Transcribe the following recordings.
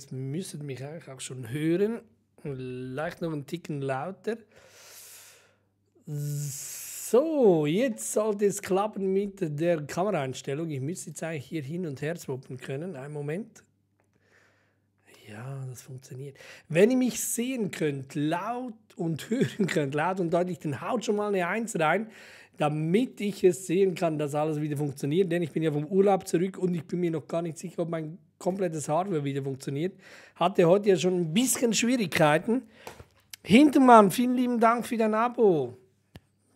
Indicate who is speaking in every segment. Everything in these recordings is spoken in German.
Speaker 1: jetzt müsstet mich eigentlich auch schon hören. Vielleicht noch einen Ticken lauter. So, jetzt sollte es klappen mit der Kameraeinstellung. Ich müsste jetzt eigentlich hier hin und her swappen können. Einen Moment. Ja, das funktioniert. Wenn ihr mich sehen könnt, laut und hören könnt, laut und deutlich, dann haut schon mal eine 1 rein, damit ich es sehen kann, dass alles wieder funktioniert. Denn ich bin ja vom Urlaub zurück und ich bin mir noch gar nicht sicher, ob mein komplettes Hardware wieder funktioniert. Hatte heute ja schon ein bisschen Schwierigkeiten. Hintermann, vielen lieben Dank für dein Abo.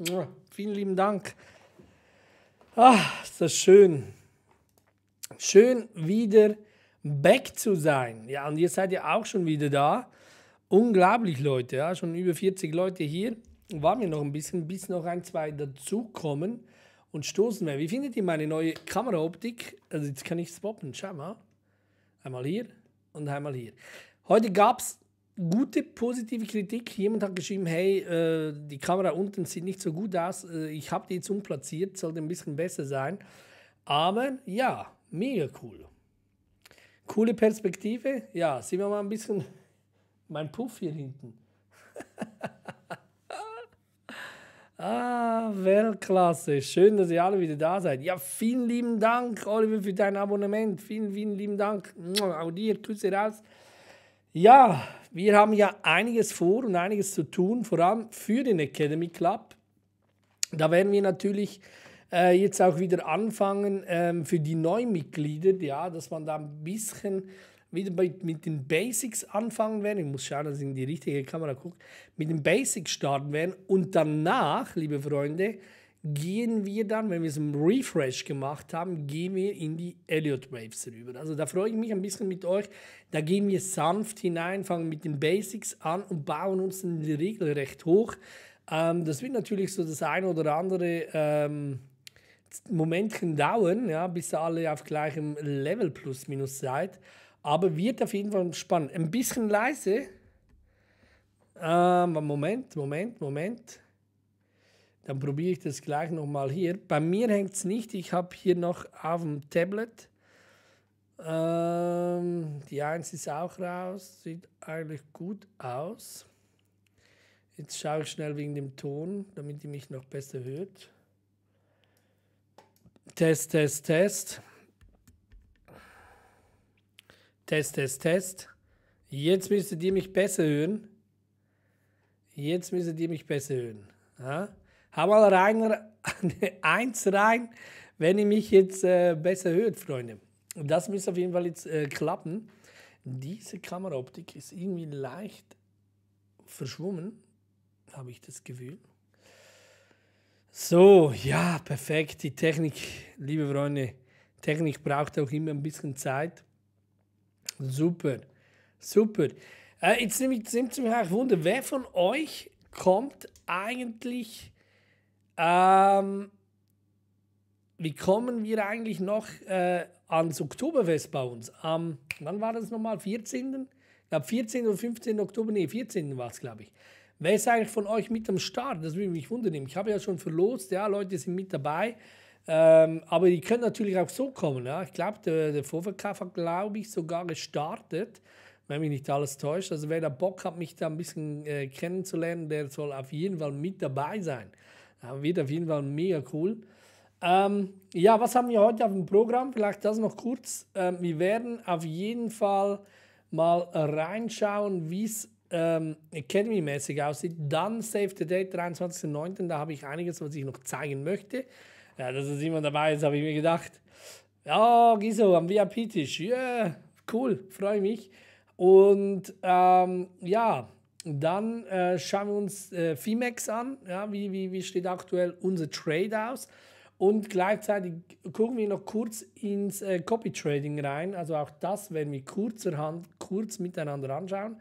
Speaker 1: Ja, vielen lieben Dank. Ach, ist das schön. Schön wieder back zu sein. Ja, und ihr seid ja auch schon wieder da. Unglaublich, Leute. Ja, schon über 40 Leute hier. War mir noch ein bisschen, bis noch ein, zwei dazukommen und stoßen wir. Wie findet ihr meine neue Kameraoptik? Also jetzt kann ich swappen. Schau mal. Einmal hier und einmal hier. Heute gab es gute, positive Kritik. Jemand hat geschrieben, hey, äh, die Kamera unten sieht nicht so gut aus. Äh, ich habe die jetzt umplatziert, sollte ein bisschen besser sein. Aber ja, mega cool. Coole Perspektive. Ja, sehen wir mal ein bisschen mein Puff hier hinten. Ah, Weltklasse. Schön, dass ihr alle wieder da seid. Ja, vielen lieben Dank, Oliver, für dein Abonnement. Vielen, vielen lieben Dank. Auch dir, Küsse raus. Ja, wir haben ja einiges vor und einiges zu tun, vor allem für den Academy Club. Da werden wir natürlich äh, jetzt auch wieder anfangen ähm, für die Neumitglieder, ja, dass man da ein bisschen wieder bei, mit den Basics anfangen werden. Ich muss schauen, dass ich in die richtige Kamera gucke. Mit den Basics starten werden. Und danach, liebe Freunde, gehen wir dann, wenn wir es im Refresh gemacht haben, gehen wir in die Elliott Waves rüber. Also da freue ich mich ein bisschen mit euch. Da gehen wir sanft hinein, fangen mit den Basics an und bauen uns in die Regel recht hoch. Ähm, das wird natürlich so das eine oder andere ähm, Momentchen dauern, ja, bis ihr alle auf gleichem Level plus minus seid. Aber wird auf jeden Fall spannend. Ein bisschen leise. Ähm, Moment, Moment, Moment. Dann probiere ich das gleich nochmal hier. Bei mir hängt es nicht. Ich habe hier noch auf dem Tablet. Ähm, die 1 ist auch raus. Sieht eigentlich gut aus. Jetzt schaue ich schnell wegen dem Ton, damit ihr mich noch besser hört. Test, Test, Test. Test, Test, Test. Jetzt müsstet ihr mich besser hören. Jetzt müsstet ihr mich besser hören. Ja? Hau mal rein, eins rein, wenn ihr mich jetzt äh, besser hört, Freunde. Das müsste auf jeden Fall jetzt äh, klappen. Diese Kameraoptik ist irgendwie leicht verschwommen, habe ich das Gefühl. So, ja, perfekt. Die Technik, liebe Freunde, Technik braucht auch immer ein bisschen Zeit. Super, super. Äh, jetzt nimmt es mich, mich Wunder, wer von euch kommt eigentlich, ähm, wie kommen wir eigentlich noch äh, ans Oktoberfest bei uns? Am, wann war das nochmal? 14.? Ich glaube 14. oder 15. Oktober, nee, 14. war es, glaube ich. Wer ist eigentlich von euch mit am Start? Das würde mich wundern. Ich habe ja schon verlost, ja, Leute sind mit dabei. Ähm, aber die können natürlich auch so kommen. Ja? Ich glaube, der, der Vorverkauf hat, glaube ich, sogar gestartet, wenn mich nicht alles täuscht. Also wer da Bock hat, mich da ein bisschen äh, kennenzulernen, der soll auf jeden Fall mit dabei sein. Ja, wird auf jeden Fall mega cool. Ähm, ja, was haben wir heute auf dem Programm? Vielleicht das noch kurz. Ähm, wir werden auf jeden Fall mal reinschauen, wie es ähm, Academy-mäßig aussieht. Dann Save the Date, 23.09. Da habe ich einiges, was ich noch zeigen möchte. Ja, dass er Simon dabei ist, habe ich mir gedacht. Ja, Giso am VIP-Tisch. Yeah, cool, freue mich. Und ähm, ja, dann äh, schauen wir uns äh, Fimex an. Ja, wie, wie, wie steht aktuell unser Trade aus? Und gleichzeitig gucken wir noch kurz ins äh, Copy Trading rein. Also auch das werden wir kurzerhand kurz miteinander anschauen.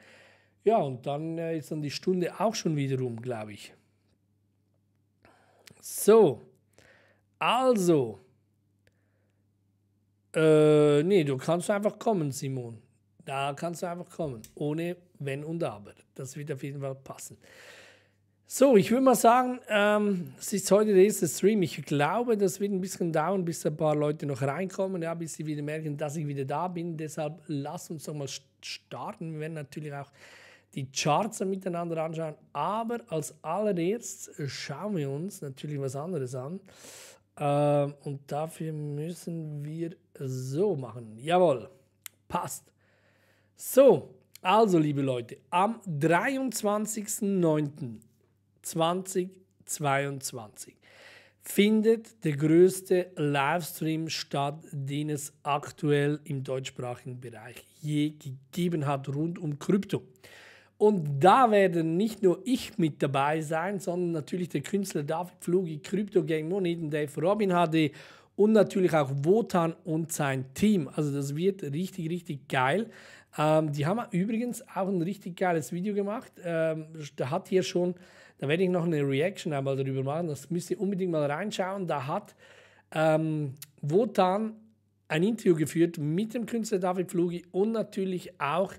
Speaker 1: Ja, und dann äh, ist dann die Stunde auch schon wieder rum, glaube ich. So. Also, äh, nee, du kannst einfach kommen, Simon. Da kannst du einfach kommen, ohne Wenn und Aber. Das wird auf jeden Fall passen. So, ich würde mal sagen, ähm, es ist heute der erste Stream. Ich glaube, das wird ein bisschen dauern, bis ein paar Leute noch reinkommen, ja, bis sie wieder merken, dass ich wieder da bin. Deshalb lass uns doch mal starten. Wir werden natürlich auch die Charts miteinander anschauen. Aber als allererst schauen wir uns natürlich was anderes an. Ähm, und dafür müssen wir so machen. Jawohl, passt. So, also liebe Leute, am 23.09.2022 findet der größte Livestream statt, den es aktuell im deutschsprachigen Bereich je gegeben hat rund um Krypto. Und da werde nicht nur ich mit dabei sein, sondern natürlich der Künstler David Flugi, Crypto Gang Moneten, Dave Robin HD und natürlich auch Wotan und sein Team. Also das wird richtig, richtig geil. Ähm, die haben übrigens auch ein richtig geiles Video gemacht. Ähm, da hat hier schon, da werde ich noch eine Reaction einmal darüber machen. Das müsst ihr unbedingt mal reinschauen. Da hat ähm, Wotan ein Interview geführt mit dem Künstler David Flugi und natürlich auch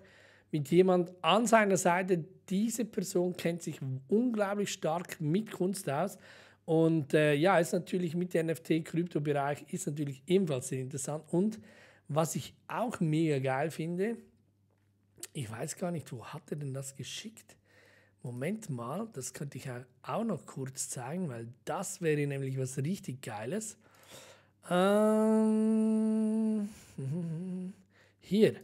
Speaker 1: mit jemand an seiner Seite. Diese Person kennt sich unglaublich stark mit Kunst aus. Und äh, ja, ist natürlich mit der NFT-Krypto-Bereich ist natürlich ebenfalls sehr interessant. Und was ich auch mega geil finde, ich weiß gar nicht, wo hat er denn das geschickt? Moment mal, das könnte ich auch noch kurz zeigen, weil das wäre nämlich was richtig Geiles. Ähm, hier,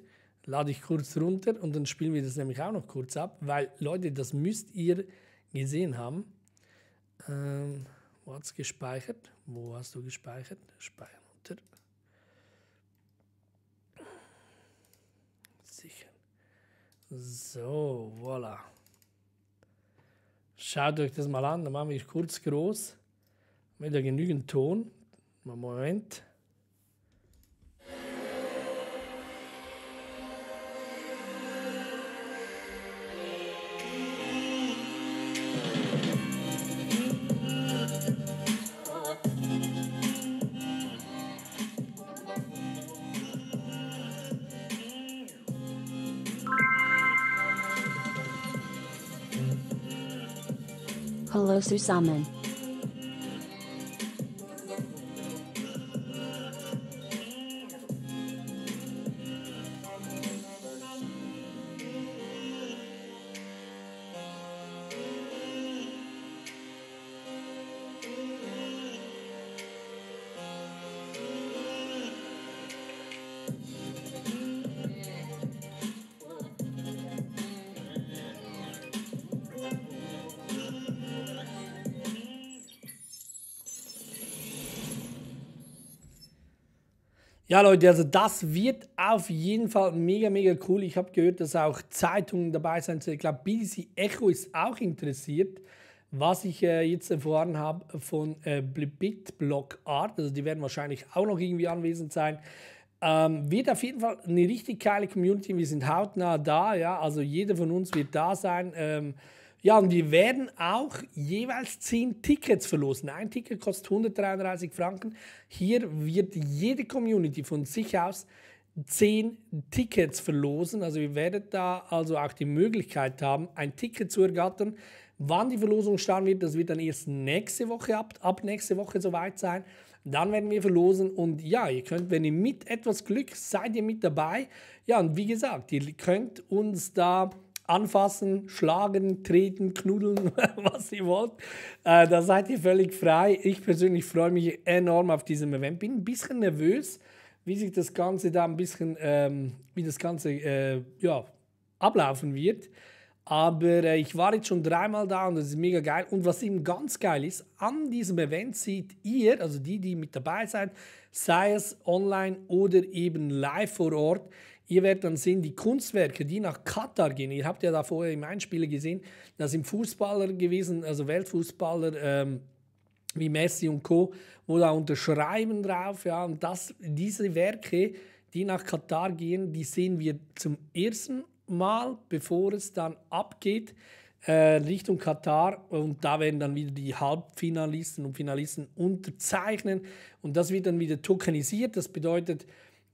Speaker 1: lade ich kurz runter und dann spielen wir das nämlich auch noch kurz ab, weil Leute, das müsst ihr gesehen haben. Ähm, wo hat es gespeichert? Wo hast du gespeichert? Speichern unter. Sicher. So, voilà. Schaut euch das mal an, dann machen wir es kurz groß mit genügend Ton. Moment. Susaman. Ja, Leute, also das wird auf jeden Fall mega, mega cool. Ich habe gehört, dass auch Zeitungen dabei sein sollen. Ich glaube, BBC Echo ist auch interessiert, was ich äh, jetzt erfahren habe von äh, Bitblock Art. Also die werden wahrscheinlich auch noch irgendwie anwesend sein. Ähm, wird auf jeden Fall eine richtig geile Community. Wir sind hautnah da, ja. Also jeder von uns wird da sein. Ähm, ja, und wir werden auch jeweils 10 Tickets verlosen. Ein Ticket kostet 133 Franken. Hier wird jede Community von sich aus 10 Tickets verlosen. Also ihr werdet da also auch die Möglichkeit haben, ein Ticket zu ergattern. Wann die Verlosung starten wird, das wird dann erst nächste Woche ab, ab nächste Woche soweit sein. Dann werden wir verlosen und ja, ihr könnt, wenn ihr mit etwas Glück seid, ihr mit dabei. Ja, und wie gesagt, ihr könnt uns da anfassen, schlagen, treten, knuddeln, was ihr wollt. Äh, da seid ihr völlig frei. Ich persönlich freue mich enorm auf diesem Event. Bin ein bisschen nervös, wie sich das Ganze da ein bisschen, ähm, wie das Ganze äh, ja, ablaufen wird. Aber äh, ich war jetzt schon dreimal da und das ist mega geil. Und was eben ganz geil ist, an diesem Event seht ihr, also die, die mit dabei seid, sei es online oder eben live vor Ort, Ihr werdet dann sehen, die Kunstwerke, die nach Katar gehen, ihr habt ja da vorher im Einspieler gesehen, da sind Fußballer gewesen, also Weltfußballer, ähm, wie Messi und Co., wo da unterschreiben drauf, ja, und das, diese Werke, die nach Katar gehen, die sehen wir zum ersten Mal, bevor es dann abgeht äh, Richtung Katar und da werden dann wieder die Halbfinalisten und Finalisten unterzeichnen und das wird dann wieder tokenisiert, das bedeutet,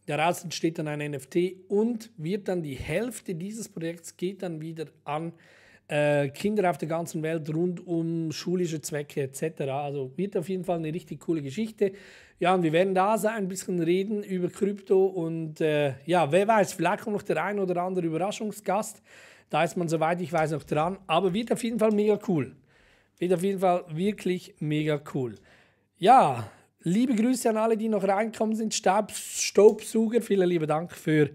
Speaker 1: Daraus entsteht dann ein NFT und wird dann die Hälfte dieses Projekts geht dann wieder an äh, Kinder auf der ganzen Welt rund um schulische Zwecke etc. Also wird auf jeden Fall eine richtig coole Geschichte. Ja, und wir werden da sein, ein bisschen reden über Krypto und äh, ja, wer weiß, vielleicht kommt noch der ein oder andere Überraschungsgast. Da ist man, soweit ich weiß, noch dran. Aber wird auf jeden Fall mega cool. Wird auf jeden Fall wirklich mega cool. Ja, liebe Grüße an alle, die noch reinkommen sind. Stab, Staubsauger, vielen lieben Dank für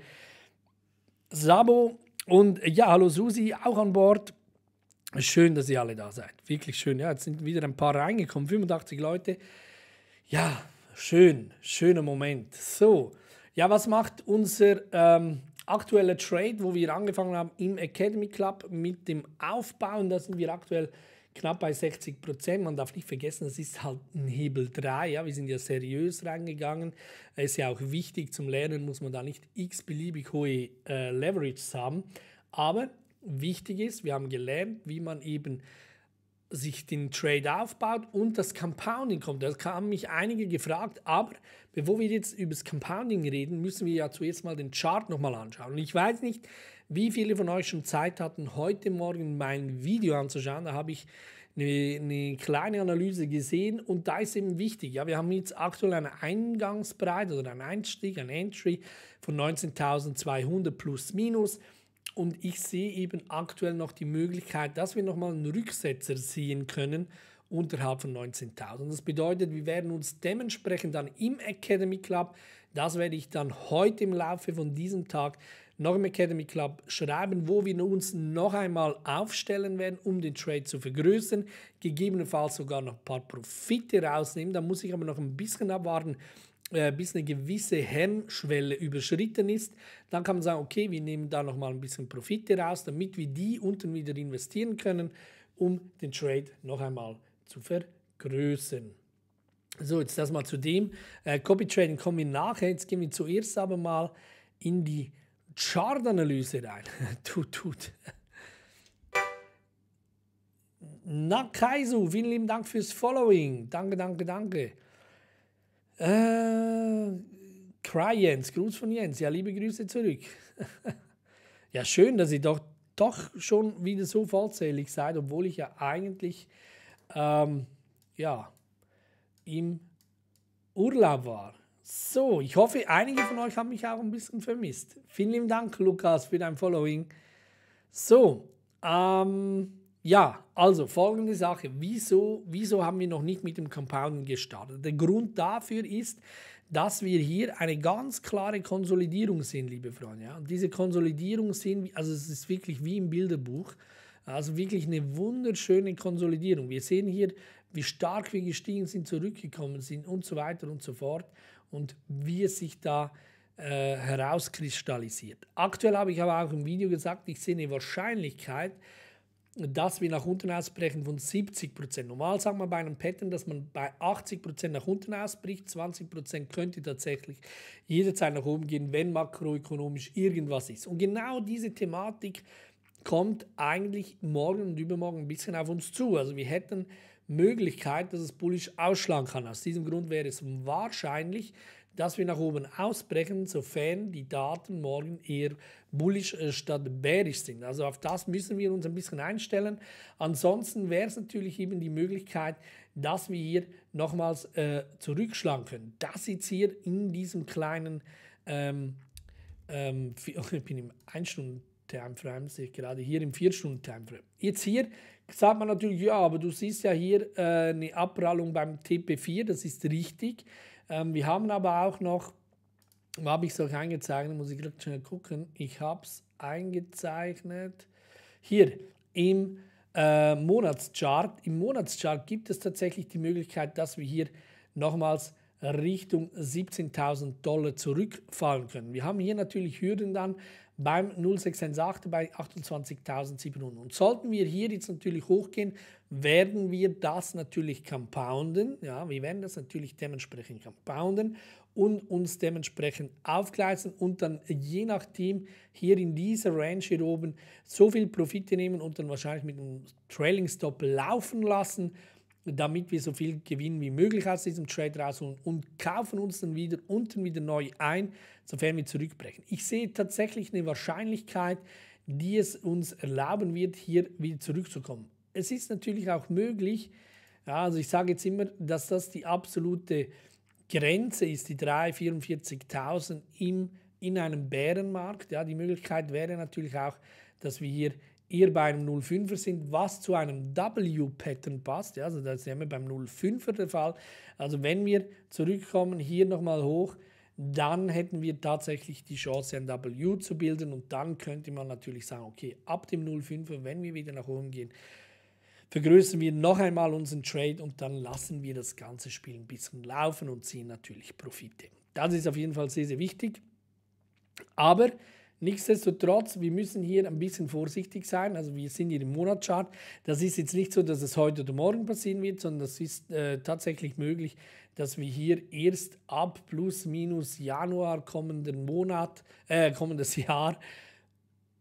Speaker 1: das Abo. Und ja, hallo Susi, auch an Bord. Schön, dass ihr alle da seid. Wirklich schön. Ja, jetzt sind wieder ein paar reingekommen, 85 Leute. Ja, schön, schöner Moment. So, ja, was macht unser ähm, aktueller Trade, wo wir angefangen haben im Academy Club mit dem Aufbauen? Da sind wir aktuell knapp bei 60 Prozent. Man darf nicht vergessen, das ist halt ein Hebel 3. Ja? Wir sind ja seriös rangegangen. Ist ja auch wichtig zum Lernen, muss man da nicht x-beliebig hohe äh, Leverages haben. Aber wichtig ist, wir haben gelernt, wie man eben sich den Trade aufbaut und das Compounding kommt. Das haben mich einige gefragt, aber bevor wir jetzt über das Compounding reden, müssen wir ja zuerst mal den Chart nochmal anschauen. Und ich weiß nicht, wie viele von euch schon Zeit hatten, heute Morgen mein Video anzuschauen. Da habe ich eine, eine, kleine Analyse gesehen und da ist eben wichtig. Ja, wir haben jetzt aktuell einen Eingangspreis oder einen Einstieg, einen Entry von 19.200 plus minus. Und ich sehe eben aktuell noch die Möglichkeit, dass wir nochmal einen Rücksetzer sehen können unterhalb von 19.000. Das bedeutet, wir werden uns dementsprechend dann im Academy Club, das werde ich dann heute im Laufe von diesem Tag Norm Academy Club schreiben, wo wir uns noch einmal aufstellen werden, um den Trade zu vergrößern, gegebenenfalls sogar noch ein paar Profite rausnehmen. Da muss ich aber noch ein bisschen abwarten, äh, bis eine gewisse Hemmschwelle überschritten ist, dann kann man sagen, okay, wir nehmen da noch mal ein bisschen Profite raus, damit wir die unten wieder investieren können, um den Trade noch einmal zu vergrößern. So, jetzt das mal zu dem. Äh, Copy Trading kommen wir nachher. Jetzt gehen wir zuerst aber mal in die Chartanalyse rein. tut, tut. Na, Kaisu, vielen lieben Dank fürs Following. Danke, danke, danke. Äh, Cry Jens, Gruß von Jens. Ja, liebe Grüße zurück. ja, schön, dass ihr doch, doch schon wieder so vollzählig seid, obwohl ich ja eigentlich ähm, ja, im Urlaub war. So, ich hoffe, einige von euch haben mich auch ein bisschen vermisst. Vielen lieben Dank, Lukas, für dein Following. So, ähm, ja, also folgende Sache. Wieso, wieso haben wir noch nicht mit dem Compounding gestartet? Der Grund dafür ist, dass wir hier eine ganz klare Konsolidierung sehen, liebe Freunde. Ja? Und diese Konsolidierung sehen also es ist wirklich wie im Bilderbuch. Also wirklich eine wunderschöne Konsolidierung. Wir sehen hier, wie stark wir gestiegen sind, zurückgekommen sind und so weiter und so fort und wie es sich da äh, herauskristallisiert. Aktuell habe ich aber auch im Video gesagt, ich sehe eine Wahrscheinlichkeit, dass wir nach unten ausbrechen von 70%. Normal sagt man bei einem Pattern, dass man bei 80% nach unten ausbricht, 20% könnte tatsächlich jederzeit nach oben gehen, wenn makroökonomisch irgendwas ist. Und genau diese Thematik kommt eigentlich morgen und übermorgen ein bisschen auf uns zu. Also wir hätten Möglichkeit, dass es bullisch ausschlagen kann. Aus diesem Grund wäre es wahrscheinlich, dass wir nach oben ausbrechen, sofern die Daten morgen eher bullisch äh, statt bärisch sind. Also auf das müssen wir uns ein bisschen einstellen. Ansonsten wäre es natürlich eben die Möglichkeit, dass wir hier nochmals äh, zurückschlagen können. Das sitzt hier in diesem kleinen, ähm, ähm, ich bin im 1 Stunden Timeframe sehe gerade hier im 4-Stunden-Timeframe. Jetzt hier sagt man natürlich, ja, aber du siehst ja hier äh, eine Abprallung beim TP4, das ist richtig. Ähm, wir haben aber auch noch, wo habe ich es euch eingezeichnet, muss ich gerade schnell gucken, ich habe es eingezeichnet, hier im äh, Monatschart. Im Monatschart gibt es tatsächlich die Möglichkeit, dass wir hier nochmals Richtung 17.000 Dollar zurückfallen können. Wir haben hier natürlich Hürden dann beim 0618 bei 28.700. Und sollten wir hier jetzt natürlich hochgehen, werden wir das natürlich compounden. Ja, wir werden das natürlich dementsprechend compounden und uns dementsprechend aufgleisen und dann je nachdem hier in dieser Range hier oben so viel Profite nehmen und dann wahrscheinlich mit einem Trailing Stop laufen lassen damit wir so viel Gewinn wie möglich aus diesem Trade rausholen und kaufen uns dann wieder unten wieder neu ein, sofern wir zurückbrechen. Ich sehe tatsächlich eine Wahrscheinlichkeit, die es uns erlauben wird, hier wieder zurückzukommen. Es ist natürlich auch möglich, ja, also ich sage jetzt immer, dass das die absolute Grenze ist, die 344.000 in einem Bärenmarkt. Ja, die Möglichkeit wäre natürlich auch, dass wir hier eher bei einem 0,5er sind, was zu einem W-Pattern passt. Ja, also das ist immer beim 0,5er der Fall. Also wenn wir zurückkommen, hier nochmal hoch, dann hätten wir tatsächlich die Chance, ein W zu bilden. Und dann könnte man natürlich sagen, okay, ab dem 0,5er, wenn wir wieder nach oben gehen, vergrößern wir noch einmal unseren Trade und dann lassen wir das ganze Spiel ein bisschen laufen und ziehen natürlich Profite. Das ist auf jeden Fall sehr, sehr wichtig. Aber Nichtsdestotrotz, wir müssen hier ein bisschen vorsichtig sein. Also wir sind hier im Monatschart. Das ist jetzt nicht so, dass es heute oder morgen passieren wird, sondern es ist äh, tatsächlich möglich, dass wir hier erst ab plus minus Januar kommenden Monat, äh, kommendes Jahr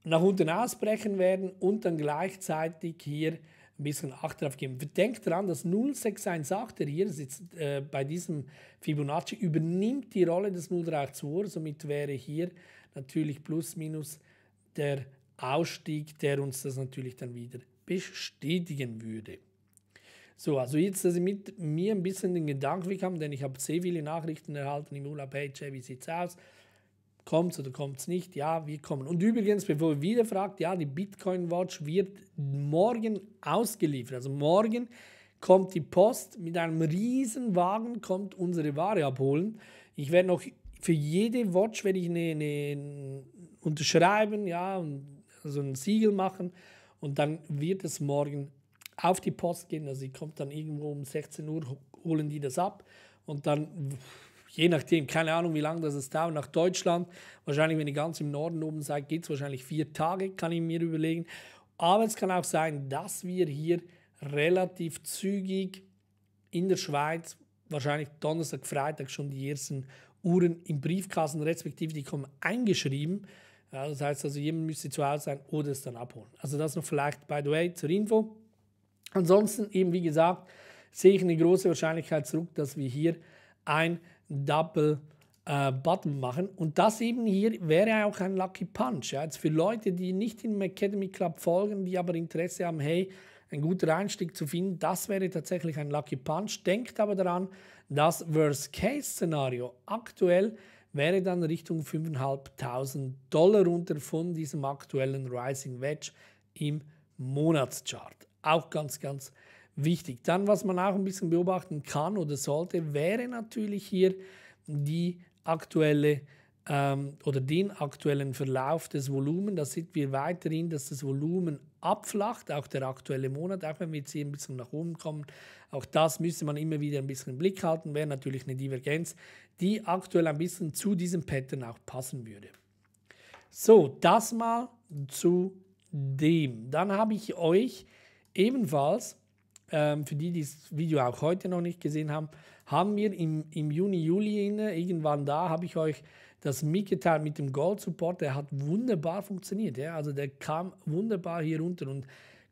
Speaker 1: nach unten ausbrechen werden und dann gleichzeitig hier ein bisschen Acht drauf geben. Denkt daran, dass 0618 hier sitzt, äh, bei diesem Fibonacci übernimmt die Rolle des 0382, somit wäre hier natürlich plus minus der Ausstieg, der uns das natürlich dann wieder bestätigen würde. So, also jetzt, dass ich mit mir ein bisschen den Gedanken weg denn ich habe sehr viele Nachrichten erhalten im Urlaub, hey Jay, wie sieht's aus? Kommt's oder kommt's nicht? Ja, wir kommen. Und übrigens, bevor ihr wieder fragt, ja, die Bitcoin Watch wird morgen ausgeliefert. Also morgen kommt die Post mit einem riesen Wagen, kommt unsere Ware abholen. Ich werde noch für jede Watch werde ich eine, eine unterschreiben, ja, und so ein Siegel machen und dann wird es morgen auf die Post gehen. Also sie kommt dann irgendwo um 16 Uhr, holen die das ab und dann, je nachdem, keine Ahnung, wie lange das ist dauert, nach Deutschland, wahrscheinlich, wenn ihr ganz im Norden oben seid, geht es wahrscheinlich vier Tage, kann ich mir überlegen. Aber es kann auch sein, dass wir hier relativ zügig in der Schweiz, wahrscheinlich Donnerstag, Freitag schon die ersten Uhren im Briefkasten respektive die kommen eingeschrieben. Ja, das heißt also, jemand müsste zu Hause sein oder es dann abholen. Also das noch vielleicht, by the way, zur Info. Ansonsten eben, wie gesagt, sehe ich eine große Wahrscheinlichkeit zurück, dass wir hier ein Double äh, Button machen. Und das eben hier wäre auch ein Lucky Punch. Ja. Jetzt für Leute, die nicht im Academy Club folgen, die aber Interesse haben, hey, ein guter Einstieg zu finden, das wäre tatsächlich ein Lucky Punch. Denkt aber daran, das Worst-Case-Szenario aktuell wäre dann Richtung 5.500 Dollar runter von diesem aktuellen Rising Wedge im Monatschart. Auch ganz, ganz wichtig. Dann, was man auch ein bisschen beobachten kann oder sollte, wäre natürlich hier die aktuelle ähm, oder den aktuellen Verlauf des Volumens. Da sieht wir weiterhin, dass das Volumen abflacht, auch der aktuelle Monat, auch wenn wir jetzt hier ein bisschen nach oben kommen. Auch das müsste man immer wieder ein bisschen im Blick halten, wäre natürlich eine Divergenz, die aktuell ein bisschen zu diesem Pattern auch passen würde. So, das mal zu dem. Dann habe ich euch ebenfalls, ähm, für die, die das Video auch heute noch nicht gesehen haben, haben wir im, im Juni, Juli, irgendwann da, habe ich euch das Miketal mit dem Gold-Support, der hat wunderbar funktioniert. Ja? Also der kam wunderbar hier runter. Und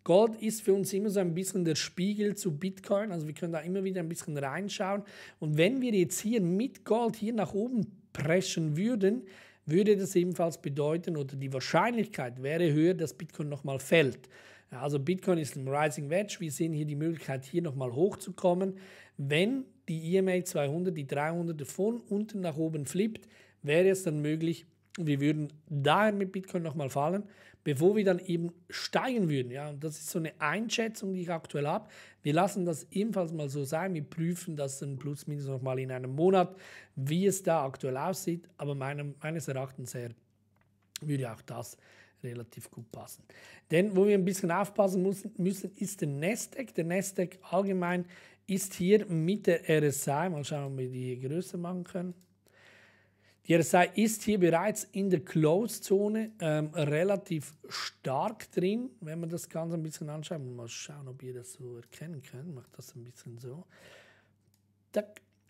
Speaker 1: Gold ist für uns immer so ein bisschen der Spiegel zu Bitcoin. Also wir können da immer wieder ein bisschen reinschauen. Und wenn wir jetzt hier mit Gold hier nach oben preschen würden, würde das ebenfalls bedeuten oder die Wahrscheinlichkeit wäre höher, dass Bitcoin nochmal fällt. Also Bitcoin ist im Rising Wedge. Wir sehen hier die Möglichkeit, hier nochmal hochzukommen. Wenn die EMA 200, die 300 von unten nach oben flippt, wäre es dann möglich, wir würden daher mit Bitcoin nochmal fallen, bevor wir dann eben steigen würden. Ja, und das ist so eine Einschätzung, die ich aktuell habe. Wir lassen das ebenfalls mal so sein. Wir prüfen das dann plus minus nochmal in einem Monat, wie es da aktuell aussieht. Aber meinem, meines Erachtens her würde auch das relativ gut passen. Denn wo wir ein bisschen aufpassen müssen, müssen ist der Nasdaq. Der Nasdaq allgemein ist hier mit der RSI. Mal schauen, ob wir die hier größer machen können. Jersey ist hier bereits in der Close-Zone ähm, relativ stark drin. Wenn man das Ganze ein bisschen anschaut, mal schauen, ob ihr das so erkennen könnt. Macht das ein bisschen so.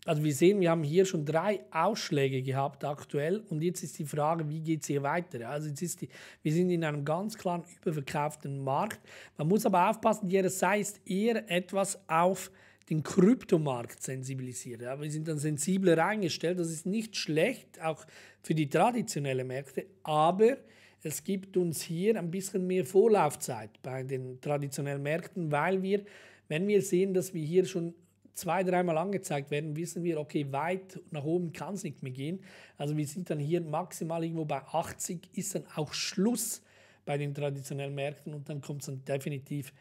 Speaker 1: Also wir sehen, wir haben hier schon drei Ausschläge gehabt aktuell und jetzt ist die Frage, wie geht es hier weiter? Also jetzt ist die, wir sind in einem ganz klaren überverkauften Markt. Man muss aber aufpassen, die RSI ist eher etwas auf den Kryptomarkt sensibilisiert. Ja. Wir sind dann sensibler eingestellt. Das ist nicht schlecht, auch für die traditionellen Märkte, aber es gibt uns hier ein bisschen mehr Vorlaufzeit bei den traditionellen Märkten, weil wir, wenn wir sehen, dass wir hier schon zwei, dreimal angezeigt werden, wissen wir, okay, weit nach oben kann es nicht mehr gehen. Also wir sind dann hier maximal irgendwo bei 80, ist dann auch Schluss bei den traditionellen Märkten und dann kommt es dann definitiv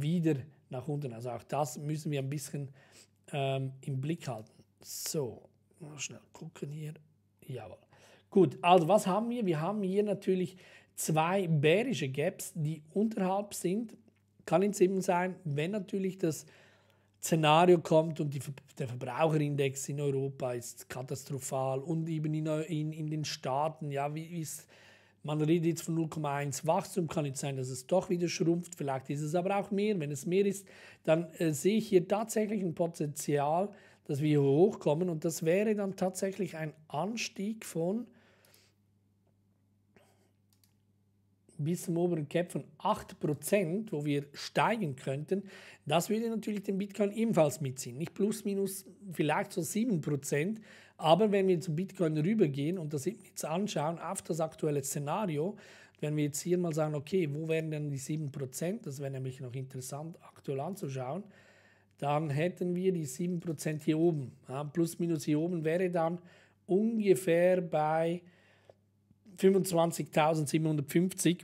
Speaker 1: wieder nach unten. Also auch das müssen wir ein bisschen ähm, im Blick halten. So, mal schnell gucken hier. Jawohl. Gut, also was haben wir? Wir haben hier natürlich zwei bärische Gaps, die unterhalb sind. Kann in eben sein, wenn natürlich das Szenario kommt und die, der Verbraucherindex in Europa ist katastrophal und eben in, in, in den Staaten, ja, wie ist man redet jetzt von 0,1 Wachstum, kann jetzt sein, dass es doch wieder schrumpft, vielleicht ist es aber auch mehr. Wenn es mehr ist, dann äh, sehe ich hier tatsächlich ein Potenzial, dass wir hier hochkommen und das wäre dann tatsächlich ein Anstieg von bis zum oberen Cap von 8%, wo wir steigen könnten. Das würde natürlich den Bitcoin ebenfalls mitziehen. Nicht plus, minus vielleicht so 7%, aber wenn wir zu Bitcoin rübergehen und das jetzt anschauen auf das aktuelle Szenario, wenn wir jetzt hier mal sagen, okay, wo wären denn die 7%, das wäre nämlich noch interessant aktuell anzuschauen, dann hätten wir die 7% hier oben. Ja, plus minus hier oben wäre dann ungefähr bei 25.750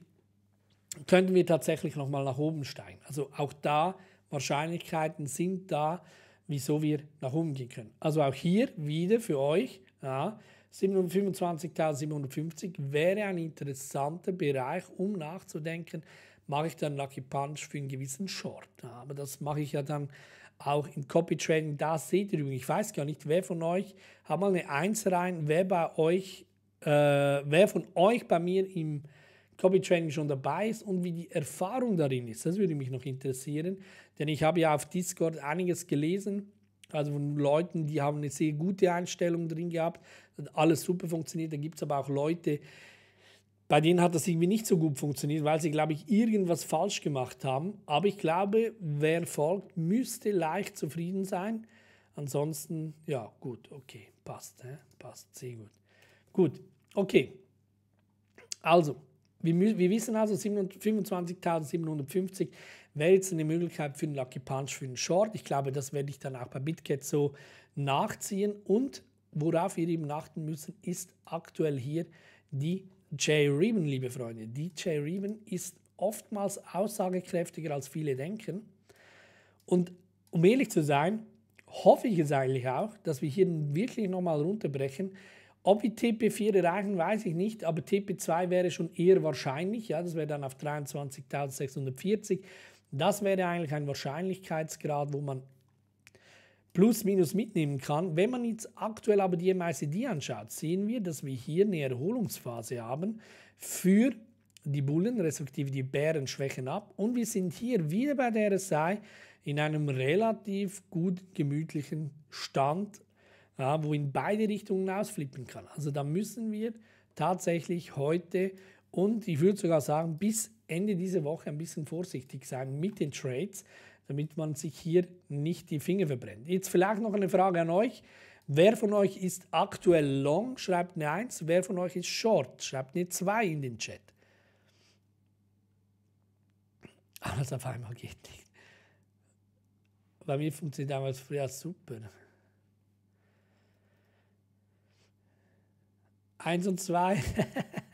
Speaker 1: könnten wir tatsächlich nochmal nach oben steigen. Also auch da, Wahrscheinlichkeiten sind da, wieso wir nach oben gehen können. Also auch hier wieder für euch, ja, 725.750 wäre ein interessanter Bereich, um nachzudenken, mache ich dann Lucky Punch für einen gewissen Short. Ja, aber das mache ich ja dann auch im Copy Trading. Da seht ihr übrigens, ich weiß gar nicht, wer von euch, hat mal eine 1 rein, wer bei euch, äh, wer von euch bei mir im Copy Trading schon dabei ist und wie die Erfahrung darin ist. Das würde mich noch interessieren. Denn ich habe ja auf Discord einiges gelesen, also von Leuten, die haben eine sehr gute Einstellung drin gehabt, hat alles super funktioniert. Da gibt es aber auch Leute, bei denen hat das irgendwie nicht so gut funktioniert, weil sie, glaube ich, irgendwas falsch gemacht haben. Aber ich glaube, wer folgt, müsste leicht zufrieden sein. Ansonsten, ja, gut, okay, passt, hä? passt, sehr gut. Gut, okay. Also, wir, wir wissen also 25.750 wäre jetzt eine Möglichkeit für einen Lucky Punch, für einen Short. Ich glaube, das werde ich dann auch bei BitCat so nachziehen. Und worauf wir eben achten müssen, ist aktuell hier die j reven liebe Freunde. Die j reven ist oftmals aussagekräftiger, als viele denken. Und um ehrlich zu sein, hoffe ich es eigentlich auch, dass wir hier wirklich nochmal runterbrechen. Ob wir TP4 erreichen, weiß ich nicht, aber TP2 wäre schon eher wahrscheinlich. Ja, das wäre dann auf 23.640. Das wäre eigentlich ein Wahrscheinlichkeitsgrad, wo man plus minus mitnehmen kann. Wenn man jetzt aktuell aber die MICD anschaut, sehen wir, dass wir hier eine Erholungsphase haben für die Bullen respektive die Bären schwächen ab und wir sind hier wieder bei der RSI in einem relativ gut gemütlichen Stand, ja, äh, wo in beide Richtungen ausflippen kann. Also da müssen wir tatsächlich heute und ich würde sogar sagen, bis Ende dieser Woche ein bisschen vorsichtig sein mit den Trades, damit man sich hier nicht die Finger verbrennt. Jetzt vielleicht noch eine Frage an euch. Wer von euch ist aktuell long? Schreibt eine 1. Wer von euch ist short? Schreibt eine 2 in den Chat. Alles auf einmal geht nicht. Bei mir funktioniert damals früher super. 1 und 2.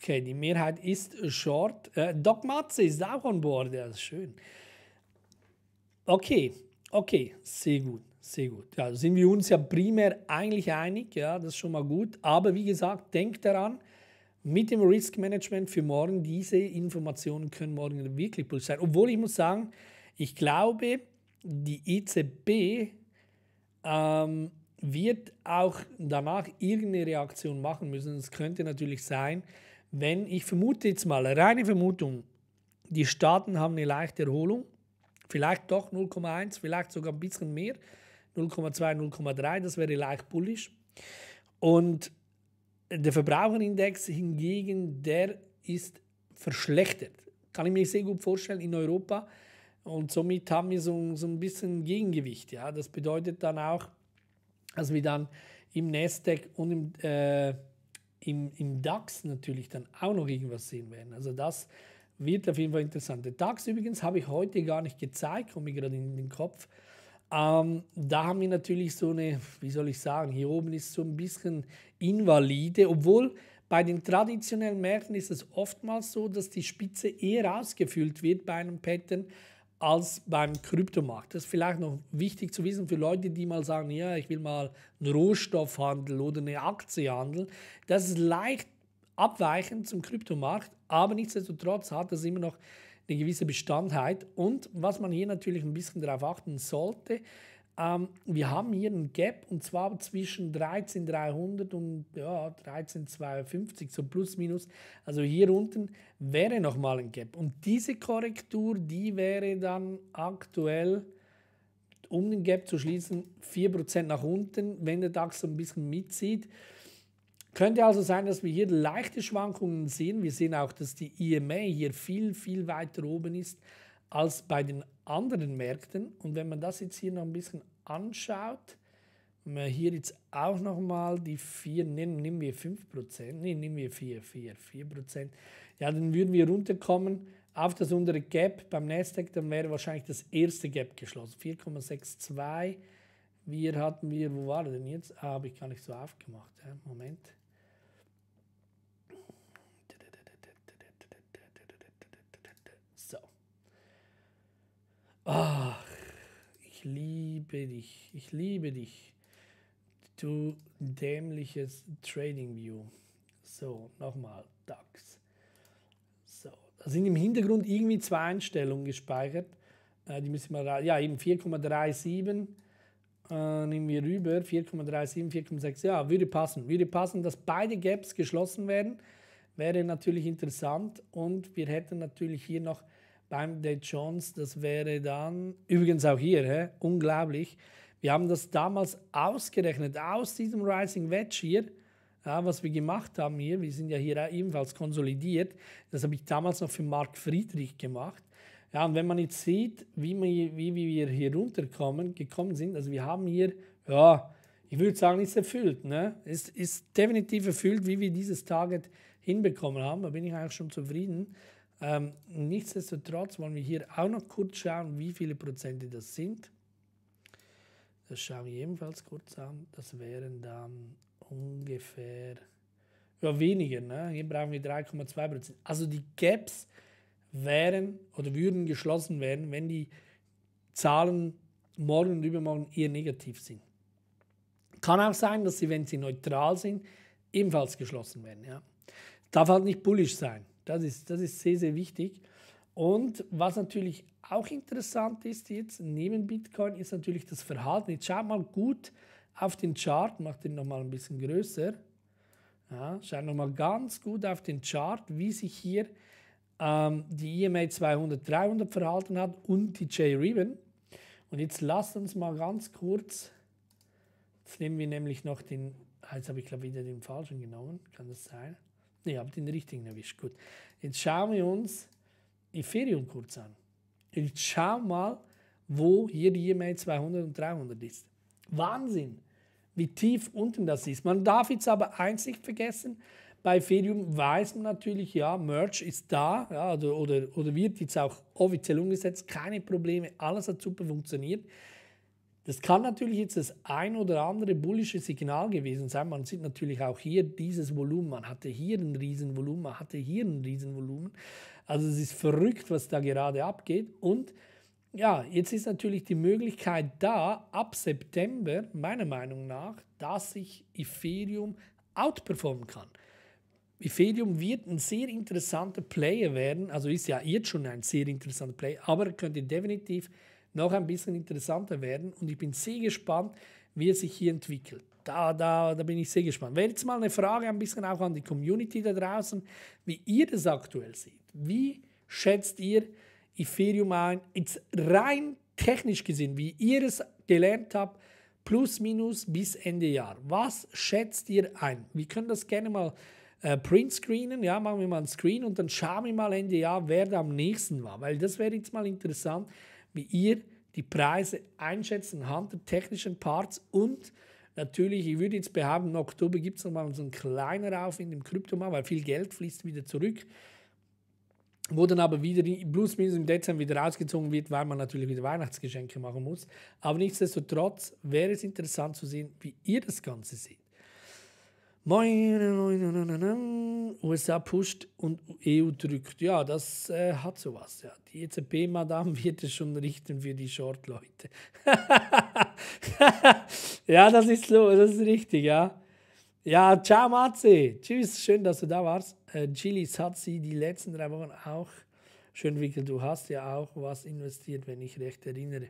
Speaker 1: Okay, die Mehrheit ist short. Äh, Doc Matze ist auch an Bord, das ist schön. Okay, okay, sehr gut, sehr gut. Ja, sind wir uns ja primär eigentlich einig, ja, das ist schon mal gut. Aber wie gesagt, denkt daran, mit dem Risk Management für morgen, diese Informationen können morgen wirklich pulsieren. sein. Obwohl ich muss sagen, ich glaube, die EZB ähm, wird auch danach irgendeine Reaktion machen müssen. Es könnte natürlich sein, wenn ich vermute jetzt mal, reine Vermutung, die Staaten haben eine leichte Erholung, vielleicht doch 0,1, vielleicht sogar ein bisschen mehr, 0,2, 0,3, das wäre leicht bullisch. Und der Verbraucherindex hingegen, der ist verschlechtert. Kann ich mir sehr gut vorstellen in Europa. Und somit haben wir so, so ein bisschen Gegengewicht. Ja? Das bedeutet dann auch, dass wir dann im Nasdaq und im äh, im, im DAX natürlich dann auch noch irgendwas sehen werden. Also das wird auf jeden Fall interessant. Der DAX übrigens habe ich heute gar nicht gezeigt, komme mir gerade in den Kopf. Ähm, da haben wir natürlich so eine, wie soll ich sagen, hier oben ist so ein bisschen invalide, obwohl bei den traditionellen Märkten ist es oftmals so, dass die Spitze eher ausgefüllt wird bei einem Pattern als beim Kryptomarkt. Das ist vielleicht noch wichtig zu wissen für Leute, die mal sagen, ja, ich will mal einen Rohstoffhandel oder eine Aktie handeln. Das ist leicht abweichend zum Kryptomarkt, aber nichtsdestotrotz hat das immer noch eine gewisse Bestandheit. Und was man hier natürlich ein bisschen darauf achten sollte, ähm, wir haben hier einen Gap und zwar zwischen 13.300 und ja, 13.250, so plus minus. Also hier unten wäre nochmal ein Gap. Und diese Korrektur, die wäre dann aktuell, um den Gap zu schließen, 4% nach unten, wenn der DAX so ein bisschen mitzieht. Könnte also sein, dass wir hier leichte Schwankungen sehen. Wir sehen auch, dass die EMA hier viel, viel weiter oben ist als bei den anderen Märkten. Und wenn man das jetzt hier noch ein bisschen anschaut, wenn man hier jetzt auch nochmal die 4, nehmen, nehmen wir 5%, nee, nehmen wir 4, 4, 4%, ja, dann würden wir runterkommen auf das untere Gap beim Nasdaq, dann wäre wahrscheinlich das erste Gap geschlossen, 4,62. Wir hatten wir, wo war er denn jetzt? Ah, habe ich gar nicht so aufgemacht. Ja? Moment. Ach, ich liebe dich, ich liebe dich. Du dämliches Trading View. So, nochmal, DAX. So, da sind im Hintergrund irgendwie zwei Einstellungen gespeichert. Äh, die müssen wir, ja, eben 4,37 äh, nehmen wir rüber. 4,37, 4,6, ja, würde passen. Würde passen, dass beide Gaps geschlossen werden. Wäre natürlich interessant und wir hätten natürlich hier noch beim Date Jones, das wäre dann, übrigens auch hier, hä? unglaublich. Wir haben das damals ausgerechnet, aus diesem Rising Wedge hier, ja, was wir gemacht haben hier, wir sind ja hier ebenfalls konsolidiert, das habe ich damals noch für Mark Friedrich gemacht. Ja, und wenn man jetzt sieht, wie wir, wie wir hier runterkommen, gekommen sind, also wir haben hier, ja, ich würde sagen, ist erfüllt. Ne? Es ist definitiv erfüllt, wie wir dieses Target hinbekommen haben. Da bin ich eigentlich schon zufrieden. Ähm, nichtsdestotrotz wollen wir hier auch noch kurz schauen, wie viele Prozente das sind. Das schauen wir ebenfalls kurz an. Das wären dann ungefähr ja, weniger. Ne? Hier brauchen wir 3,2 Prozent. Also die Gaps wären oder würden geschlossen werden, wenn die Zahlen morgen und übermorgen eher negativ sind. Kann auch sein, dass sie, wenn sie neutral sind, ebenfalls geschlossen werden. Ja. Darf halt nicht bullisch sein. Das ist, das ist sehr, sehr wichtig. Und was natürlich auch interessant ist jetzt neben Bitcoin, ist natürlich das Verhalten. Jetzt schaut mal gut auf den Chart, macht den nochmal ein bisschen größer. Ja, schaut nochmal ganz gut auf den Chart, wie sich hier ähm, die EMA 200, 300 verhalten hat und die J-Ribbon. Und jetzt lasst uns mal ganz kurz, jetzt nehmen wir nämlich noch den, ah, jetzt habe ich glaube wieder den falschen genommen, kann das sein? Ne, habe den richtigen erwischt. Gut. Jetzt schauen wir uns Ethereum kurz an. Jetzt schauen wir mal, wo hier die E-Mail 200 und 300 ist. Wahnsinn, wie tief unten das ist. Man darf jetzt aber eins nicht vergessen, bei Ethereum weiß man natürlich, ja, Merch ist da ja, oder, oder, oder wird jetzt auch offiziell umgesetzt, keine Probleme, alles hat super funktioniert. Das kann natürlich jetzt das ein oder andere bullische Signal gewesen sein. Man sieht natürlich auch hier dieses Volumen. Man hatte hier ein Riesenvolumen, man hatte hier ein Riesenvolumen. Also es ist verrückt, was da gerade abgeht. Und ja, jetzt ist natürlich die Möglichkeit da, ab September, meiner Meinung nach, dass sich Ethereum outperformen kann. Ethereum wird ein sehr interessanter Player werden, also ist ja jetzt schon ein sehr interessanter Player, aber könnte definitiv noch ein bisschen interessanter werden und ich bin sehr gespannt, wie es sich hier entwickelt. Da, da, da bin ich sehr gespannt. Wäre jetzt mal eine Frage ein bisschen auch an die Community da draußen, wie ihr das aktuell seht. Wie schätzt ihr Ethereum ein? Jetzt rein technisch gesehen, wie ihr es gelernt habt, plus minus bis Ende Jahr. Was schätzt ihr ein? Wir können das gerne mal äh, print screenen, ja, machen wir mal einen Screen und dann schauen wir mal Ende Jahr, wer da am nächsten war, weil das wäre jetzt mal interessant, wie ihr die Preise einschätzt anhand der technischen Parts und Natürlich, ich würde jetzt behaupten, im Oktober gibt es nochmal so einen kleinen Aufwind im Kryptomarkt, weil viel Geld fließt wieder zurück, wo dann aber wieder plus minus im Dezember wieder rausgezogen wird, weil man natürlich wieder Weihnachtsgeschenke machen muss. Aber nichtsdestotrotz wäre es interessant zu sehen, wie ihr das Ganze seht. USA pusht und EU drückt. Ja, das äh, hat sowas. Ja. Die EZB-Madame wird es schon richten für die Short-Leute. ja, das ist so, das ist richtig, ja. Ja, ciao Matze. Tschüss, schön, dass du da warst. Äh, Chilis hat sie die letzten drei Wochen auch schön wickelt. Du hast ja auch was investiert, wenn ich recht erinnere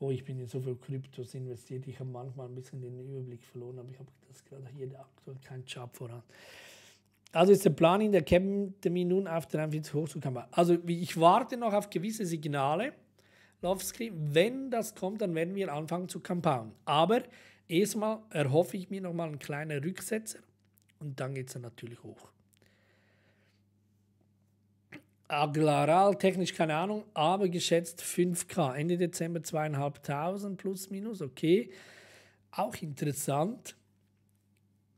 Speaker 1: oh, ich bin in so viel Kryptos investiert, ich habe manchmal ein bisschen den Überblick verloren, aber ich habe das gerade hier aktuell keinen Job voran. Also ist der Plan in der Academy nun auf 43 hochzukommen. Also ich warte noch auf gewisse Signale, Lovesky. Wenn das kommt, dann werden wir anfangen zu compounden. Aber erstmal erhoffe ich mir nochmal einen kleinen Rücksetzer und dann geht es natürlich hoch. Aglaral, technisch keine Ahnung, aber geschätzt 5K. Ende Dezember 2.500 plus minus, okay. Auch interessant.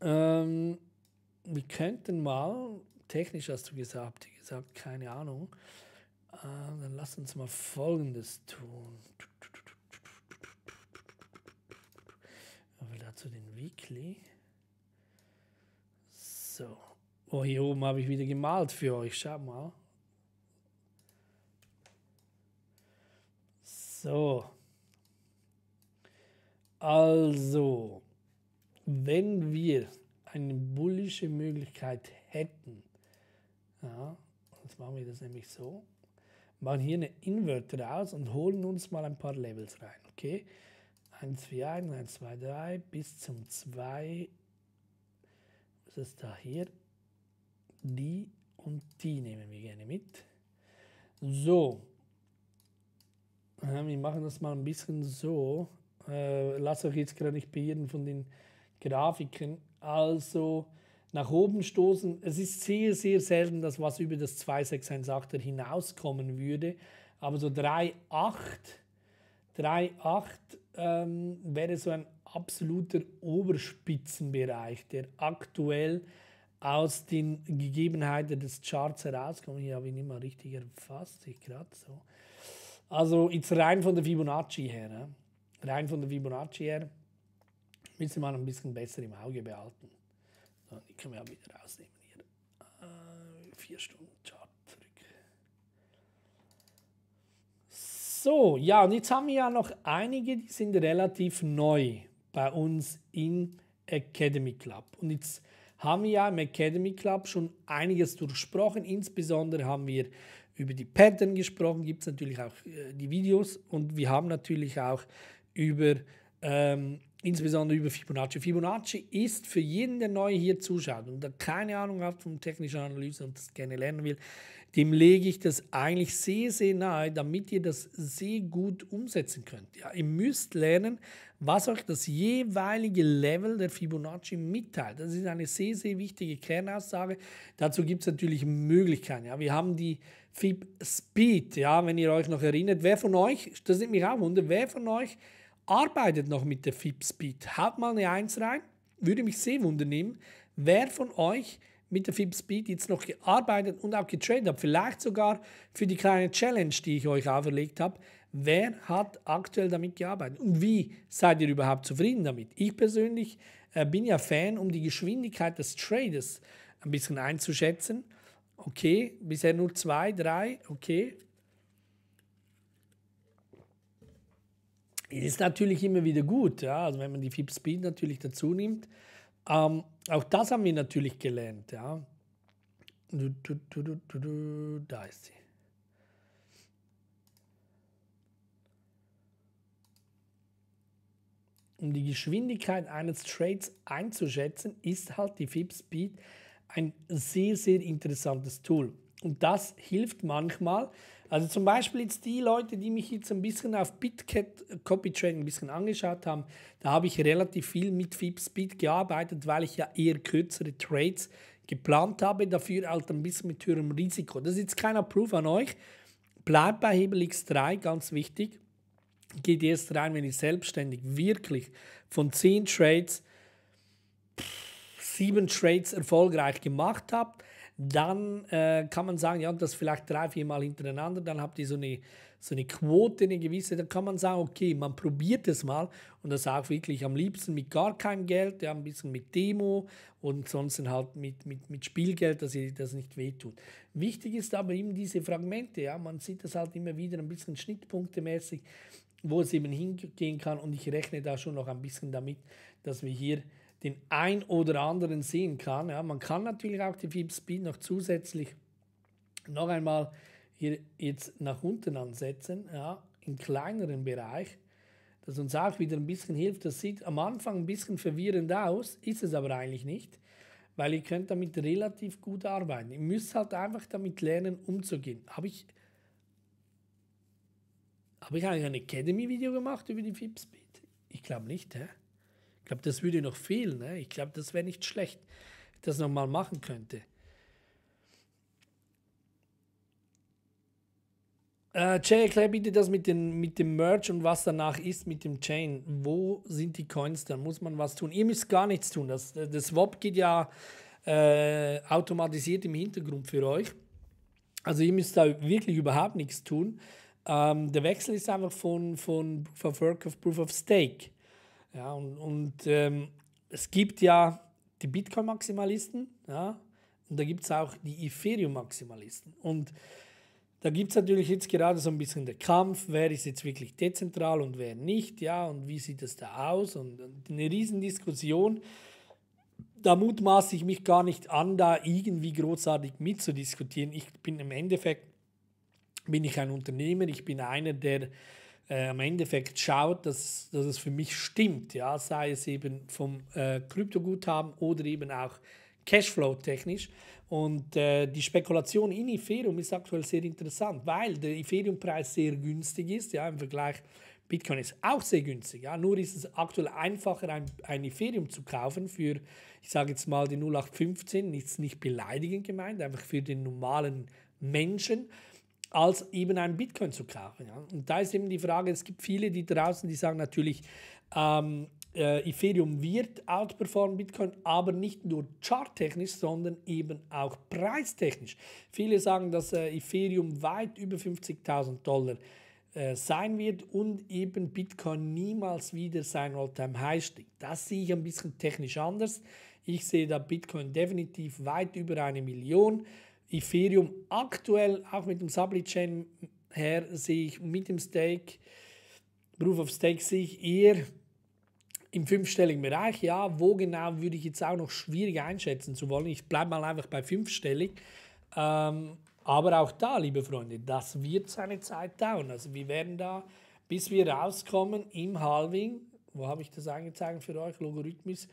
Speaker 1: Ähm, wir könnten mal, technisch hast du gesagt, gesagt keine Ahnung. Äh, dann lass uns mal Folgendes tun. Aber dazu den Weekly. So. Oh, hier oben habe ich wieder gemalt für euch. Schau mal. So. Also, wenn wir eine bullische Möglichkeit hätten, ja, jetzt machen wir das nämlich so, machen hier eine Invert raus und holen uns mal ein paar Levels rein, okay? 1, 4, 1, 1, 2, 3 bis zum 2, was ist da hier? Die und die nehmen wir gerne mit. So, wir machen das mal ein bisschen so. Äh, lasse euch jetzt gerade nicht beirren von den Grafiken. Also nach oben stoßen. Es ist sehr, sehr selten, dass was über das 2618 hinauskommen würde. Aber so 3,8 3,8 ähm, wäre so ein absoluter Oberspitzenbereich, der aktuell aus den Gegebenheiten des Charts herauskommt. Hier habe ich nicht mal richtig erfasst, ich gerade so. Also jetzt rein von der Fibonacci her, rein von der Fibonacci her, müssen wir mal ein bisschen besser im Auge behalten. So, die können wir auch wieder rausnehmen hier. Äh, vier Stunden Chart zurück. So, ja, und jetzt haben wir ja noch einige, die sind relativ neu bei uns im Academy Club. Und jetzt haben wir ja im Academy Club schon einiges durchsprochen. Insbesondere haben wir über die Pattern gesprochen, gibt es natürlich auch äh, die Videos und wir haben natürlich auch über ähm, insbesondere über Fibonacci. Fibonacci ist für jeden, der neu hier zuschaut und der keine Ahnung hat von technischer Analyse und das gerne lernen will, dem lege ich das eigentlich sehr, sehr nahe, damit ihr das sehr gut umsetzen könnt. Ja, ihr müsst lernen, was euch das jeweilige Level der Fibonacci mitteilt. Das ist eine sehr, sehr wichtige Kernaussage. Dazu gibt es natürlich Möglichkeiten. Ja, wir haben die Fib Speed. Ja, wenn ihr euch noch erinnert, wer von euch, das nimmt mich auch wunder, wer von euch arbeitet noch mit der Fib Speed? Haut mal eine Eins rein, würde mich sehr wundern, wer von euch mit der Fib Speed jetzt noch gearbeitet und auch getradet hat, vielleicht sogar für die kleine Challenge, die ich euch auferlegt habe. Wer hat aktuell damit gearbeitet und wie seid ihr überhaupt zufrieden damit? Ich persönlich äh, bin ja Fan, um die Geschwindigkeit des Trades ein bisschen einzuschätzen. Okay, bisher nur zwei, drei, okay. Es ist natürlich immer wieder gut, ja, also wenn man die FIP Speed natürlich dazu nimmt. Ähm, auch das haben wir natürlich gelernt, ja. Du, du, du, da ist sie. Um die Geschwindigkeit eines Trades einzuschätzen, ist halt die FIP Speed ein sehr, sehr interessantes Tool. Und das hilft manchmal. Also zum Beispiel jetzt die Leute, die mich jetzt ein bisschen auf BitCat äh, Copy Trading ein bisschen angeschaut haben, da habe ich relativ viel mit FipSpeed gearbeitet, weil ich ja eher kürzere Trades geplant habe, dafür halt ein bisschen mit höherem Risiko. Das ist jetzt kein Approve an euch. Bleibt bei Hebel X3, ganz wichtig. Geht erst rein, wenn ihr selbstständig wirklich von 10 Trades sieben Trades erfolgreich gemacht habt, dann äh, kann man sagen, ja, das vielleicht drei, vier Mal hintereinander, dann habt ihr so eine, so eine Quote, eine gewisse, dann kann man sagen, okay, man probiert es mal und das auch wirklich am liebsten mit gar keinem Geld, ja, ein bisschen mit Demo und sonst halt mit, mit, mit Spielgeld, dass ihr das nicht wehtut. Wichtig ist aber eben diese Fragmente, ja, man sieht das halt immer wieder ein bisschen schnittpunktemäßig, wo es eben hingehen kann und ich rechne da schon noch ein bisschen damit, dass wir hier den ein oder anderen sehen kann. Ja, man kann natürlich auch die Fib Speed noch zusätzlich noch einmal hier jetzt nach unten ansetzen, ja, im kleineren Bereich, das uns auch wieder ein bisschen hilft. Das sieht am Anfang ein bisschen verwirrend aus, ist es aber eigentlich nicht, weil ihr könnt damit relativ gut arbeiten. Ihr müsst halt einfach damit lernen, umzugehen. Habe ich, habe ich eigentlich ein Academy-Video gemacht über die Fib Speed? Ich glaube nicht, hä? glaube, das würde noch fehlen. Ne? Ich glaube, das wäre nicht schlecht, das nochmal machen könnte. Äh, Jay, erklär bitte das mit, den, mit dem Merch und was danach ist mit dem Chain. Wo sind die Coins? Dann muss man was tun. Ihr müsst gar nichts tun. Das, das Swap geht ja äh, automatisiert im Hintergrund für euch. Also ihr müsst da wirklich überhaupt nichts tun. Ähm, der Wechsel ist einfach von, von Proof of Work auf Proof of Stake. Ja, und und ähm, es gibt ja die Bitcoin-Maximalisten, ja, und da gibt es auch die Ethereum-Maximalisten. Und da gibt es natürlich jetzt gerade so ein bisschen den Kampf, wer ist jetzt wirklich dezentral und wer nicht, ja, und wie sieht es da aus? Und, und eine Riesendiskussion. Da mutmaße ich mich gar nicht an, da irgendwie großartig mitzudiskutieren. Ich bin im Endeffekt, bin ich ein Unternehmer, ich bin einer, der äh, am Endeffekt schaut, dass, dass es für mich stimmt, ja, sei es eben vom äh, Kryptoguthaben oder eben auch Cashflow-technisch. Und äh, die Spekulation in Ethereum ist aktuell sehr interessant, weil der Ethereum-Preis sehr günstig ist, ja, im Vergleich Bitcoin ist auch sehr günstig. Ja? Nur ist es aktuell einfacher, ein, ein Ethereum zu kaufen für, ich sage jetzt mal, die 0815, ist nicht beleidigend gemeint, einfach für den normalen Menschen als eben ein Bitcoin zu kaufen. Ja? Und da ist eben die Frage, es gibt viele, die draußen, die sagen natürlich, ähm, äh, Ethereum wird outperformen Bitcoin, aber nicht nur charttechnisch, sondern eben auch preistechnisch. Viele sagen, dass äh, Ethereum weit über 50.000 Dollar äh, sein wird und eben Bitcoin niemals wieder sein All-Time-High stieg. Das sehe ich ein bisschen technisch anders. Ich sehe da Bitcoin definitiv weit über eine Million. Ethereum aktuell auch mit dem Sublet-Chain her sehe ich mit dem Stake, Proof of Stake sehe ich eher im fünfstelligen Bereich. Ja, wo genau würde ich jetzt auch noch schwierig einschätzen zu wollen. Ich bleibe mal einfach bei fünfstellig. Ähm, aber auch da, liebe Freunde, das wird seine Zeit dauern. Also wir werden da, bis wir rauskommen im Halving, wo habe ich das angezeigt für euch, Logarithmus,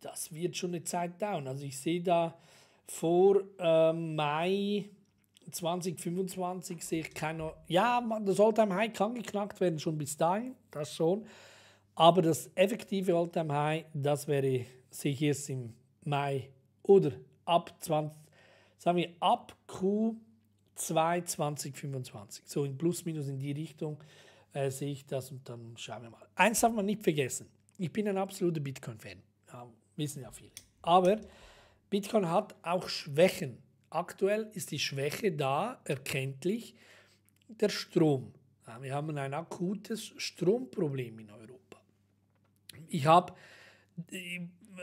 Speaker 1: das wird schon eine Zeit dauern. Also ich sehe da, vor äh, Mai 2025 sehe ich keine. Ja, das Alltime High kann geknackt werden, schon bis dahin, das schon. Aber das effektive Alltime High, das wäre sich jetzt im Mai oder ab 20, sagen wir ab Q2 2025. So in plus minus in die Richtung äh, sehe ich das und dann schauen wir mal. Eins darf man nicht vergessen. Ich bin ein absoluter Bitcoin-Fan. Ja, wissen ja viele. Aber Bitcoin hat auch Schwächen. Aktuell ist die Schwäche da, erkenntlich, der Strom. Wir haben ein akutes Stromproblem in Europa. Ich habe äh,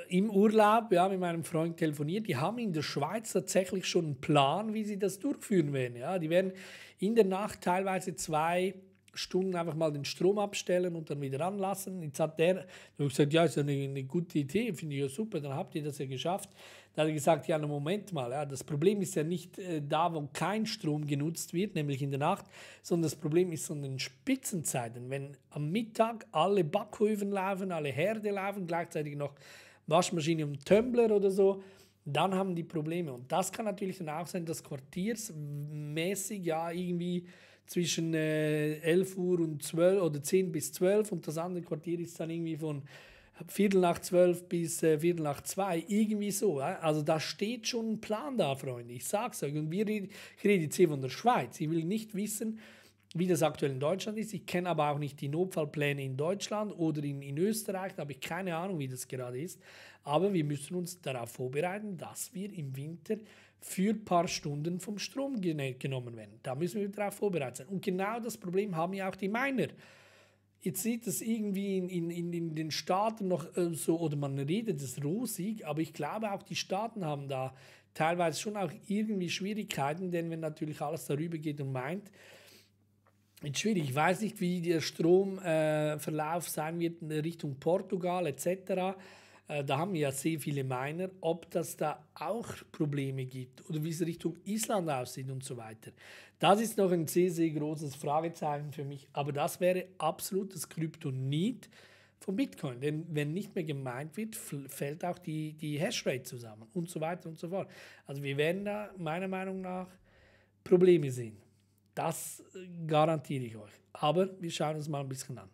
Speaker 1: im Urlaub ja, mit meinem Freund telefoniert. Die haben in der Schweiz tatsächlich schon einen Plan, wie sie das durchführen werden. Ja. Die werden in der Nacht teilweise zwei Stunden einfach mal den Strom abstellen und dann wieder anlassen. Jetzt hat der gesagt, ja, ist eine, eine gute Idee, finde ich ja super, dann habt ihr das ja geschafft. Da hat er gesagt, ja, Moment mal, ja, das Problem ist ja nicht äh, da, wo kein Strom genutzt wird, nämlich in der Nacht, sondern das Problem ist an den Spitzenzeiten, wenn am Mittag alle Backhöfen laufen, alle Herde laufen, gleichzeitig noch Waschmaschine und Tumbler oder so, dann haben die Probleme. Und das kann natürlich dann auch sein, dass quartiersmäßig ja irgendwie zwischen äh, 11 Uhr und 12 oder 10 bis 12 und das andere Quartier ist dann irgendwie von Viertel nach zwölf bis äh, Viertel nach zwei, irgendwie so. Äh? Also da steht schon ein Plan da, Freunde. Ich sag's euch. Und wir, ich rede jetzt hier von der Schweiz. Ich will nicht wissen, wie das aktuell in Deutschland ist. Ich kenne aber auch nicht die Notfallpläne in Deutschland oder in, in Österreich. Da habe ich keine Ahnung, wie das gerade ist. Aber wir müssen uns darauf vorbereiten, dass wir im Winter für ein paar Stunden vom Strom genommen werden. Da müssen wir darauf vorbereitet sein. Und genau das Problem haben ja auch die Miner. Jetzt sieht es irgendwie in, in, in den Staaten noch äh, so, oder man redet es rosig, aber ich glaube auch die Staaten haben da teilweise schon auch irgendwie Schwierigkeiten, denn wenn natürlich alles darüber geht und meint, ist schwierig. Ich weiß nicht, wie der Stromverlauf äh, sein wird in Richtung Portugal etc. Äh, da haben ja sehr viele Miner, ob das da auch Probleme gibt oder wie es Richtung Island aussieht und so weiter. Das ist noch ein sehr, sehr großes Fragezeichen für mich, aber das wäre absolut das Kryptonit von Bitcoin, denn wenn nicht mehr gemeint wird, fällt auch die, die Hashrate zusammen und so weiter und so fort. Also wir werden da meiner Meinung nach Probleme sehen. Das äh, garantiere ich euch. Aber wir schauen uns mal ein bisschen an.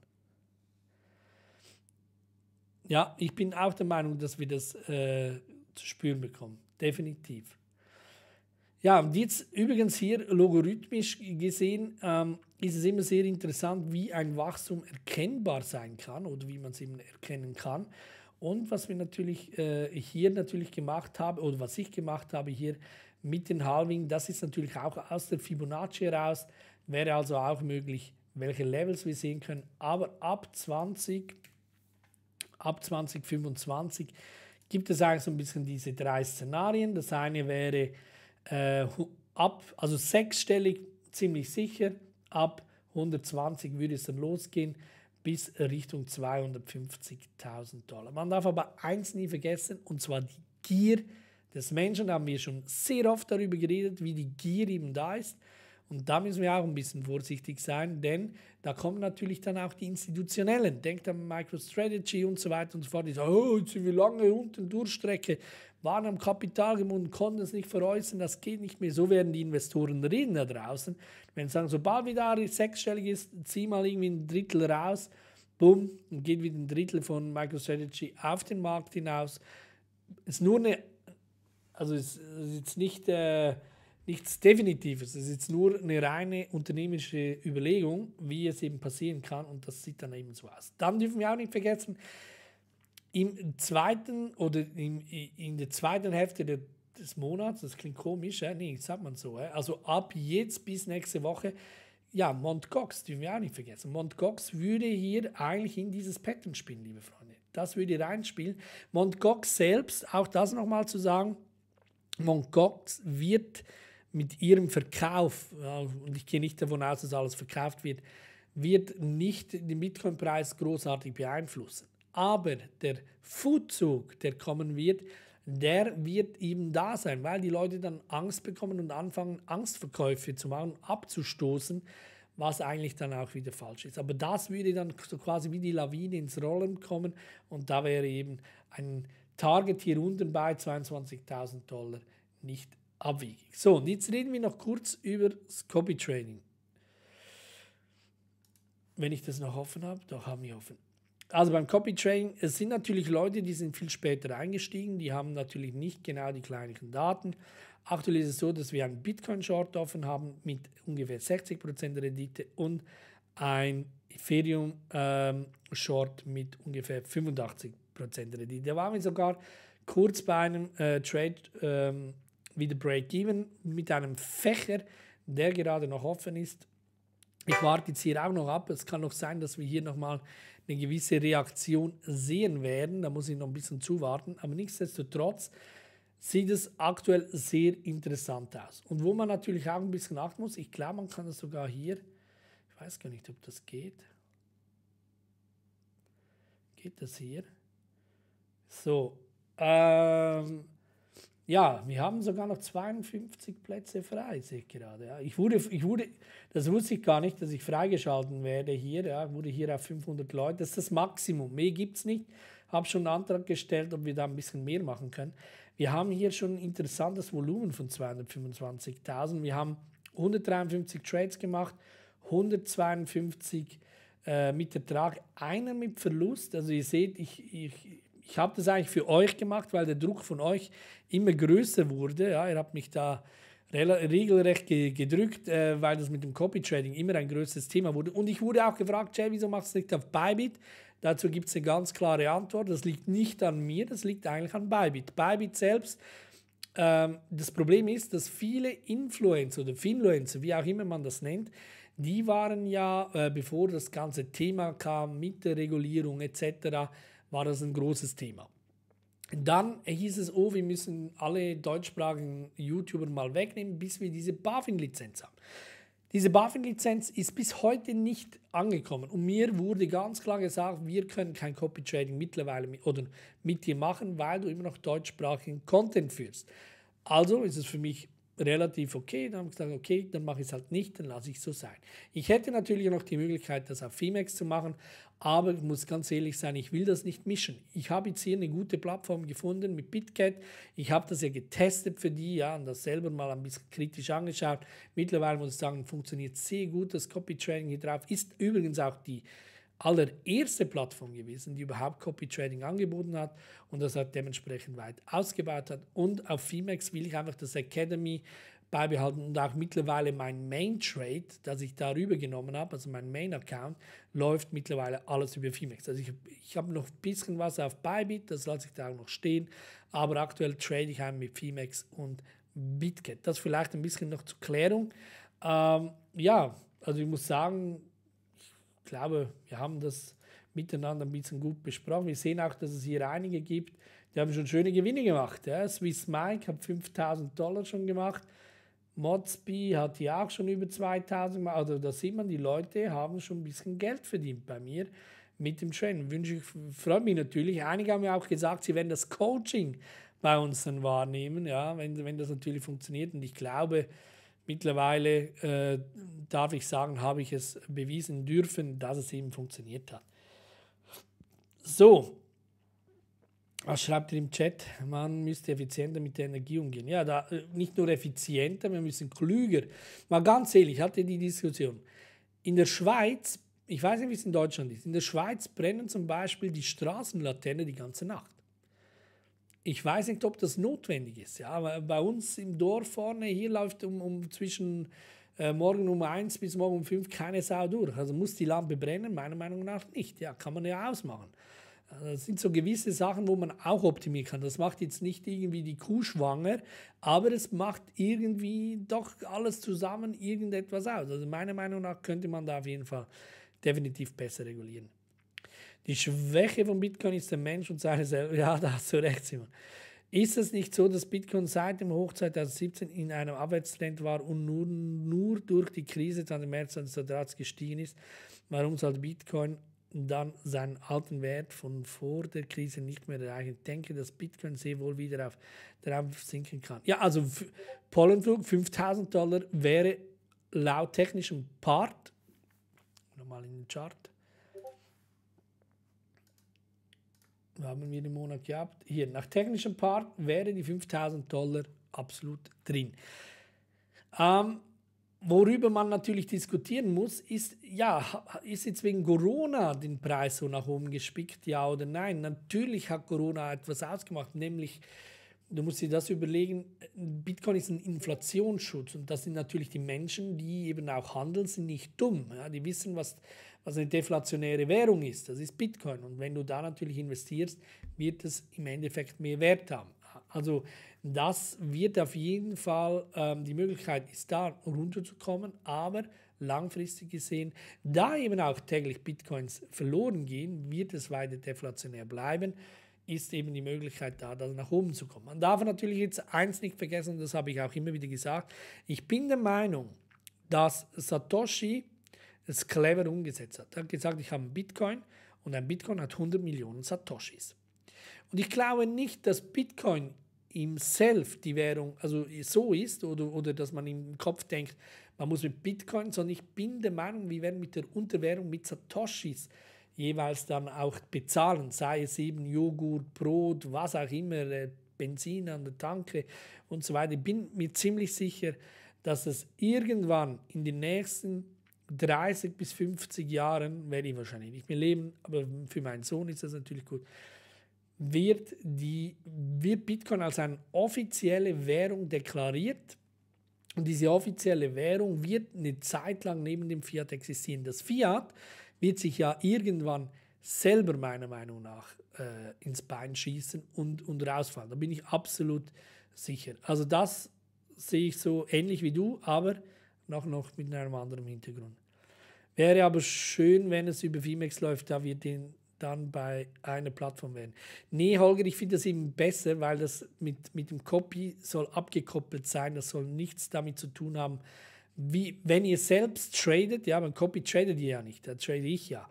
Speaker 1: Ja, ich bin auch der Meinung, dass wir das äh, zu spüren bekommen. Definitiv. Ja, und jetzt übrigens hier logarithmisch gesehen ähm, ist es immer sehr interessant, wie ein Wachstum erkennbar sein kann oder wie man es eben erkennen kann. Und was wir natürlich äh, hier natürlich gemacht haben oder was ich gemacht habe hier mit den Halving, das ist natürlich auch aus der Fibonacci heraus, wäre also auch möglich, welche Levels wir sehen können. Aber ab 20 ab 2025 gibt es eigentlich so ein bisschen diese drei Szenarien. Das eine wäre äh, ab, also sechsstellig ziemlich sicher, ab 120 würde es dann losgehen bis Richtung 250.000 Dollar. Man darf aber eins nie vergessen, und zwar die Gier des Menschen. Da haben wir schon sehr oft darüber geredet, wie die Gier eben da ist. Und da müssen wir auch ein bisschen vorsichtig sein, denn da kommen natürlich dann auch die Institutionellen. Denkt an MicroStrategy und so weiter und so fort. Die sagen, oh, jetzt sind wir lange unten Durchstrecke, waren am Kapital gebunden, konnten es nicht veräußern, das geht nicht mehr. So werden die Investoren reden da draußen. Wenn sie sagen, sobald wieder sechsstellig ist, zieh mal irgendwie ein Drittel raus, bumm, und geht wieder ein Drittel von MicroStrategy auf den Markt hinaus. Ist nur eine, also ist, ist jetzt nicht. Äh, nichts Definitives. Es ist jetzt nur eine reine unternehmerische Überlegung, wie es eben passieren kann und das sieht dann eben so aus. Dann dürfen wir auch nicht vergessen, im zweiten oder im, in der zweiten Hälfte der, des Monats, das klingt komisch, äh? nee, sagt man so, äh? also ab jetzt bis nächste Woche, ja, Mont dürfen wir auch nicht vergessen. Mont würde hier eigentlich in dieses Pattern spielen, liebe Freunde. Das würde reinspielen. Mont selbst, auch das nochmal zu sagen, Mont wird mit ihrem Verkauf, und ich gehe nicht davon aus, dass alles verkauft wird, wird nicht den Bitcoin-Preis großartig beeinflussen. Aber der Foodzug, der kommen wird, der wird eben da sein, weil die Leute dann Angst bekommen und anfangen, Angstverkäufe zu machen, abzustoßen, was eigentlich dann auch wieder falsch ist. Aber das würde dann so quasi wie die Lawine ins Rollen kommen und da wäre eben ein Target hier unten bei 22.000 Dollar nicht abwegig. So, und jetzt reden wir noch kurz über das Copy-Training. Wenn ich das noch offen habe, doch haben wir offen. Also beim Copy-Training, es sind natürlich Leute, die sind viel später eingestiegen, die haben natürlich nicht genau die kleinlichen Daten. Aktuell ist es so, dass wir einen Bitcoin-Short offen haben mit ungefähr 60% Rendite und ein Ethereum-Short ähm, mit ungefähr 85% Rendite. Da waren wir sogar kurz bei einem äh, Trade ähm, wieder Break-Even mit einem Fächer, der gerade noch offen ist. Ich warte jetzt hier auch noch ab. Es kann noch sein, dass wir hier nochmal eine gewisse Reaktion sehen werden. Da muss ich noch ein bisschen zuwarten. Aber nichtsdestotrotz sieht es aktuell sehr interessant aus. Und wo man natürlich auch ein bisschen achten muss, ich glaube, man kann das sogar hier, ich weiß gar nicht, ob das geht. Geht das hier? So, ähm, ja, wir haben sogar noch 52 Plätze frei, sehe ich gerade. Ja. Ich wurde, ich wurde, das wusste ich gar nicht, dass ich freigeschalten werde hier. Ja. Wurde hier auf 500 Leute. Das ist das Maximum. Mehr gibt es nicht. Habe schon einen Antrag gestellt, ob wir da ein bisschen mehr machen können. Wir haben hier schon ein interessantes Volumen von 225.000. Wir haben 153 Trades gemacht, 152 äh, mit Ertrag, einer mit Verlust. Also ihr seht, ich, ich ich habe das eigentlich für euch gemacht, weil der Druck von euch immer größer wurde. Ja, ihr habt mich da regelrecht gedrückt, äh, weil das mit dem Copy-Trading immer ein größeres Thema wurde. Und ich wurde auch gefragt, Jay, wieso machst du nicht auf Bybit? Dazu gibt es eine ganz klare Antwort. Das liegt nicht an mir, das liegt eigentlich an Bybit. Bybit selbst, ähm, das Problem ist, dass viele Influencer oder Finfluencer, wie auch immer man das nennt, die waren ja, äh, bevor das ganze Thema kam mit der Regulierung etc., war das ein großes Thema. Dann hieß es, oh, wir müssen alle deutschsprachigen YouTuber mal wegnehmen, bis wir diese BaFin-Lizenz haben. Diese BaFin-Lizenz ist bis heute nicht angekommen und mir wurde ganz klar gesagt, wir können kein Copy-Trading mittlerweile mit, oder mit dir machen, weil du immer noch deutschsprachigen Content führst. Also ist es für mich relativ okay. Dann habe ich gesagt, okay, dann mache ich es halt nicht, dann lasse ich es so sein. Ich hätte natürlich noch die Möglichkeit, das auf Femex zu machen, aber ich muss ganz ehrlich sein, ich will das nicht mischen. Ich habe jetzt hier eine gute Plattform gefunden mit BitCat. Ich habe das ja getestet für die, ja, und das selber mal ein bisschen kritisch angeschaut. Mittlerweile muss ich sagen, funktioniert sehr gut. Das Copy-Trading hier drauf ist übrigens auch die allererste Plattform gewesen, die überhaupt Copy Trading angeboten hat und das hat dementsprechend weit ausgebaut hat. Und auf Fimex will ich einfach das Academy beibehalten und auch mittlerweile mein Main Trade, das ich darüber genommen habe, also mein Main Account, läuft mittlerweile alles über Fimex. Also ich, ich habe noch ein bisschen was auf Bybit, das lasse ich da auch noch stehen, aber aktuell trade ich einmal mit Fimex und BitGet. Das vielleicht ein bisschen noch zur Klärung. Ähm, ja, also ich muss sagen, ich glaube, wir haben das miteinander ein bisschen gut besprochen. Wir sehen auch, dass es hier einige gibt, die haben schon schöne Gewinne gemacht. Ja. Swiss Mike hat 5000 Dollar schon gemacht. Modsby hat ja auch schon über 2000 Mal, also da sieht man, die Leute haben schon ein bisschen Geld verdient bei mir mit dem Training. Wünsche ich, freue mich natürlich. Einige haben ja auch gesagt, sie werden das Coaching bei uns dann wahrnehmen, ja, wenn, wenn das natürlich funktioniert. Und ich glaube, mittlerweile äh, darf ich sagen, habe ich es bewiesen dürfen, dass es eben funktioniert hat. So, was schreibt ihr im Chat? Man müsste effizienter mit der Energie umgehen. Ja, da, äh, nicht nur effizienter, wir müssen klüger. Mal ganz ehrlich, ich hatte die Diskussion. In der Schweiz, ich weiß nicht, wie es in Deutschland ist, in der Schweiz brennen zum Beispiel die Straßenlaterne die ganze Nacht. Ich weiß nicht, ob das notwendig ist. Ja, bei uns im Dorf vorne, hier läuft um, um zwischen äh, morgen um 1 bis morgen um 5 keine Sau durch. Also muss die Lampe brennen? Meiner Meinung nach nicht. Ja, kann man ja ausmachen. Das äh, sind so gewisse Sachen, wo man auch optimieren kann. Das macht jetzt nicht irgendwie die Kuh schwanger, aber es macht irgendwie doch alles zusammen irgendetwas aus. Also meiner Meinung nach könnte man da auf jeden Fall definitiv besser regulieren. Die Schwäche von Bitcoin ist der Mensch und seine selber. Ja, da hast du recht, Simon. Ist es nicht so, dass Bitcoin seit dem Hoch 2017 in einem Abwärtstrend war und nur, nur durch die Krise 20. März 2013 gestiegen ist? Warum sollte Bitcoin dann seinen alten Wert von vor der Krise nicht mehr erreichen. Ich denke, dass Bitcoin sehr wohl wieder auf darauf sinken kann. Ja, also Pollenflug 5000 Dollar wäre laut technischem Part, nochmal in den Chart, haben wir den Monat gehabt, hier nach technischem Part wäre die 5000 Dollar absolut drin. Ähm, Worüber man natürlich diskutieren muss, ist, ja, ist jetzt wegen Corona den Preis so nach oben gespickt, ja oder nein? Natürlich hat Corona etwas ausgemacht, nämlich, du musst dir das überlegen, Bitcoin ist ein Inflationsschutz und das sind natürlich die Menschen, die eben auch handeln, sind nicht dumm. Ja? Die wissen, was, was eine deflationäre Währung ist, das ist Bitcoin. Und wenn du da natürlich investierst, wird es im Endeffekt mehr Wert haben. Also das wird auf jeden Fall, ähm, die Möglichkeit ist da, runterzukommen, aber langfristig gesehen, da eben auch täglich Bitcoins verloren gehen, wird es weiter deflationär bleiben ist eben die Möglichkeit da, da nach oben zu kommen. Man darf natürlich jetzt eins nicht vergessen, das habe ich auch immer wieder gesagt. Ich bin der Meinung, dass Satoshi es clever umgesetzt hat. Er hat gesagt, ich habe einen Bitcoin und ein Bitcoin hat 100 Millionen Satoshis. Und ich glaube nicht, dass Bitcoin im Self die Währung also so ist oder, oder dass man im Kopf denkt, man muss mit Bitcoin, sondern ich bin der Meinung, wir werden mit der Unterwährung, mit Satoshis jeweils dann auch bezahlen, sei es eben Joghurt, Brot, was auch immer, äh, Benzin an der Tanke und so weiter. Ich bin mir ziemlich sicher, dass es irgendwann in den nächsten 30 bis 50 Jahren, werde ich wahrscheinlich nicht mehr leben, aber für meinen Sohn ist das natürlich gut, wird, die, wird Bitcoin als eine offizielle Währung deklariert. Und diese offizielle Währung wird eine Zeit lang neben dem Fiat existieren. Das Fiat wird sich ja irgendwann selber meiner Meinung nach äh, ins Bein schießen und, und rausfallen. Da bin ich absolut sicher. Also das sehe ich so ähnlich wie du, aber noch, noch mit einem anderen Hintergrund. Wäre aber schön, wenn es über Vimex läuft, da wir den dann bei einer Plattform werden. Nee, Holger, ich finde das eben besser, weil das mit, mit dem Copy soll abgekoppelt sein. Das soll nichts damit zu tun haben, wie wenn ihr selbst tradet. Ja, beim Copy tradet ihr ja nicht, da trade ich ja.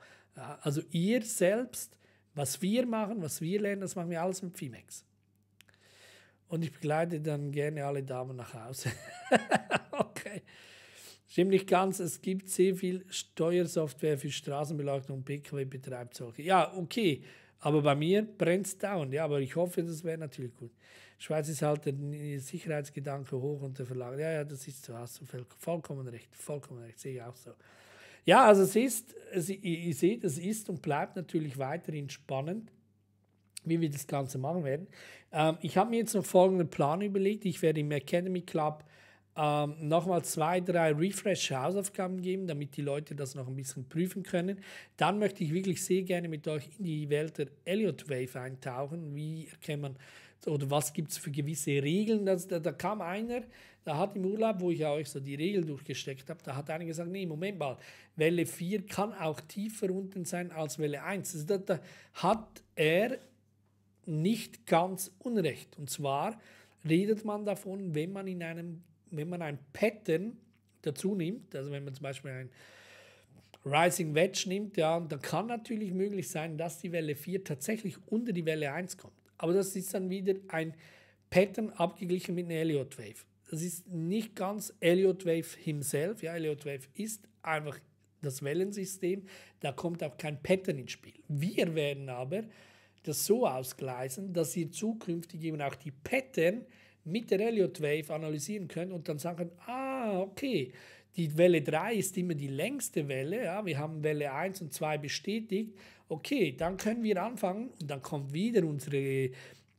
Speaker 1: Also ihr selbst, was wir machen, was wir lernen, das machen wir alles mit Fimex. Und ich begleite dann gerne alle Damen nach Hause. okay. Stimmt nicht ganz, es gibt sehr viel Steuersoftware für Straßenbeleuchtung und PKW betreibt solche. Ja, okay, aber bei mir brennt es down. Ja, aber ich hoffe, das wäre natürlich gut. Schweiz ist halt der Sicherheitsgedanke hoch und der Verlag. Ja, ja, das ist so, hast du vollkommen recht, vollkommen recht, sehe ich auch so. Ja, also es ist, es, ihr seht, es ist und bleibt natürlich weiterhin spannend, wie wir das Ganze machen werden. Ähm, ich habe mir jetzt noch folgenden Plan überlegt. Ich werde im Academy Club ähm, nochmal zwei, drei Refresh-Hausaufgaben geben, damit die Leute das noch ein bisschen prüfen können. Dann möchte ich wirklich sehr gerne mit euch in die Welt der Elliott Wave eintauchen. Wie kann man oder was gibt es für gewisse Regeln? Das, da, da, kam einer, da hat im Urlaub, wo ich euch so die Regeln durchgesteckt habe, da hat einer gesagt, nee, Moment mal, Welle 4 kann auch tiefer unten sein als Welle 1. Also da, da hat er nicht ganz Unrecht. Und zwar redet man davon, wenn man in einem wenn man ein Pattern dazu nimmt, also wenn man zum Beispiel ein Rising Wedge nimmt, ja, und dann kann natürlich möglich sein, dass die Welle 4 tatsächlich unter die Welle 1 kommt. Aber das ist dann wieder ein Pattern abgeglichen mit einer Elliott Wave. Das ist nicht ganz Elliott Wave himself. Ja, Elliott Wave ist einfach das Wellensystem. Da kommt auch kein Pattern ins Spiel. Wir werden aber das so ausgleisen, dass ihr zukünftig eben auch die Pattern mit der Elliott Wave analysieren können und dann sagen, ah, okay, die Welle 3 ist immer die längste Welle, ja, wir haben Welle 1 und 2 bestätigt, okay, dann können wir anfangen und dann kommt wieder unsere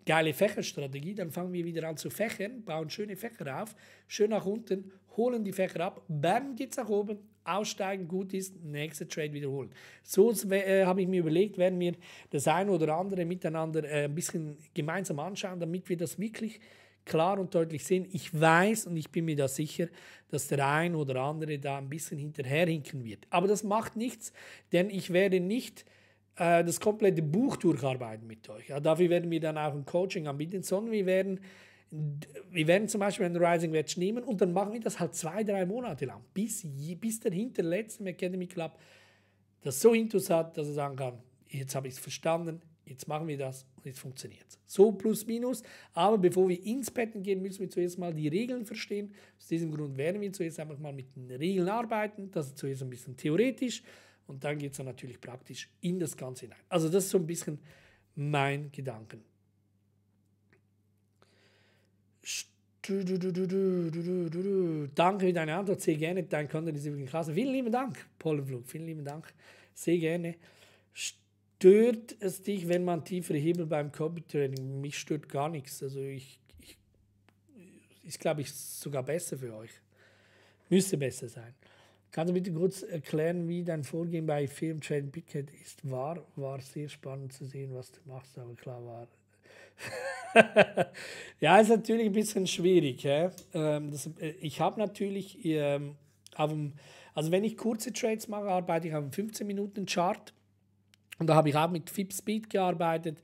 Speaker 1: geile Fächerstrategie, dann fangen wir wieder an zu fächern, bauen schöne Fächer auf, schön nach unten, holen die Fächer ab, bam, geht's nach oben, aussteigen, gut ist, nächster Trade wiederholen. So äh, habe ich mir überlegt, werden wir das eine oder andere miteinander äh, ein bisschen gemeinsam anschauen, damit wir das wirklich klar und deutlich sehen. Ich weiß und ich bin mir da sicher, dass der ein oder andere da ein bisschen hinterherhinken wird. Aber das macht nichts, denn ich werde nicht äh, das komplette Buch durcharbeiten mit euch. Ja, dafür werden wir dann auch ein Coaching anbieten, sondern wir werden wir werden zum Beispiel einen Rising Wedge nehmen und dann machen wir das halt zwei, drei Monate lang, bis, bis der hinterletzte Academy Club das so intus hat, dass er sagen kann, jetzt habe ich es verstanden, Jetzt machen wir das und jetzt funktioniert es. So plus minus. Aber bevor wir ins Betten gehen, müssen wir zuerst mal die Regeln verstehen. Aus diesem Grund werden wir zuerst einfach mal mit den Regeln arbeiten. Das ist zuerst ein bisschen theoretisch und dann geht es dann natürlich praktisch in das Ganze hinein. Also das ist so ein bisschen mein Gedanken. Danke für deine Antwort. Sehr gerne. Dein Content ist wirklich klasse. Vielen lieben Dank, Pollenflug. Vielen lieben Dank. Sehr gerne stört es dich, wenn man tiefere Hebel beim Körpertraining? Mich stört gar nichts. Also ich, ich ist, glaube ich, sogar besser für euch. Müsste besser sein. Kannst du bitte kurz erklären, wie dein Vorgehen bei Film Trade Pickett ist? War, war sehr spannend zu sehen, was du machst, aber klar war. ja, ist natürlich ein bisschen schwierig. Ja? Ähm, das, äh, ich habe natürlich ähm, auf dem, also wenn ich kurze Trades mache, arbeite ich auf einem 15-Minuten-Chart und da habe ich auch mit Fip Speed gearbeitet,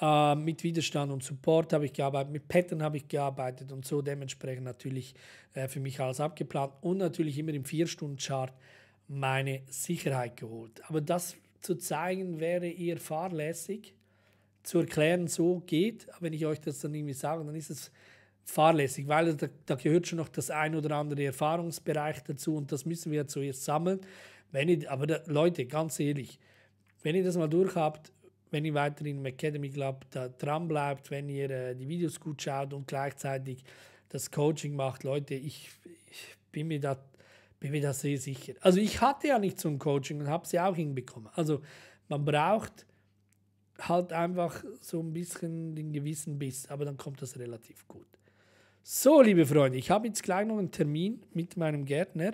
Speaker 1: äh, mit Widerstand und Support habe ich gearbeitet, mit Pattern habe ich gearbeitet und so dementsprechend natürlich äh, für mich alles abgeplant und natürlich immer im 4-Stunden-Chart meine Sicherheit geholt. Aber das zu zeigen wäre eher fahrlässig, zu erklären, so geht, wenn ich euch das dann irgendwie sage, dann ist es fahrlässig, weil da, da gehört schon noch das ein oder andere Erfahrungsbereich dazu und das müssen wir zuerst sammeln. Wenn ich, aber da, Leute, ganz ehrlich, wenn ihr das mal durchhabt, wenn ihr weiter in Academy glaubt, da dran bleibt, wenn ihr äh, die Videos gut schaut und gleichzeitig das Coaching macht, Leute, ich, ich bin mir da bin mir da sehr sicher. Also ich hatte ja nicht so ein Coaching und habe es ja auch hinbekommen. Also man braucht halt einfach so ein bisschen den gewissen Biss, aber dann kommt das relativ gut. So, liebe Freunde, ich habe jetzt gleich noch einen Termin mit meinem Gärtner,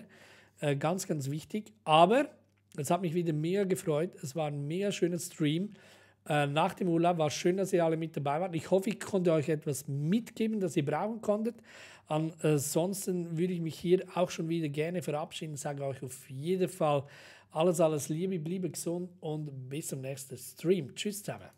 Speaker 1: äh, ganz, ganz wichtig, aber es hat mich wieder mega gefreut. Es war ein mega schöner Stream. Äh, nach dem Urlaub war schön, dass ihr alle mit dabei wart. Ich hoffe, ich konnte euch etwas mitgeben, das ihr brauchen konntet. Ansonsten würde ich mich hier auch schon wieder gerne verabschieden. Ich Sage euch auf jeden Fall alles, alles Liebe, bleibe gesund und bis zum nächsten Stream. Tschüss zusammen.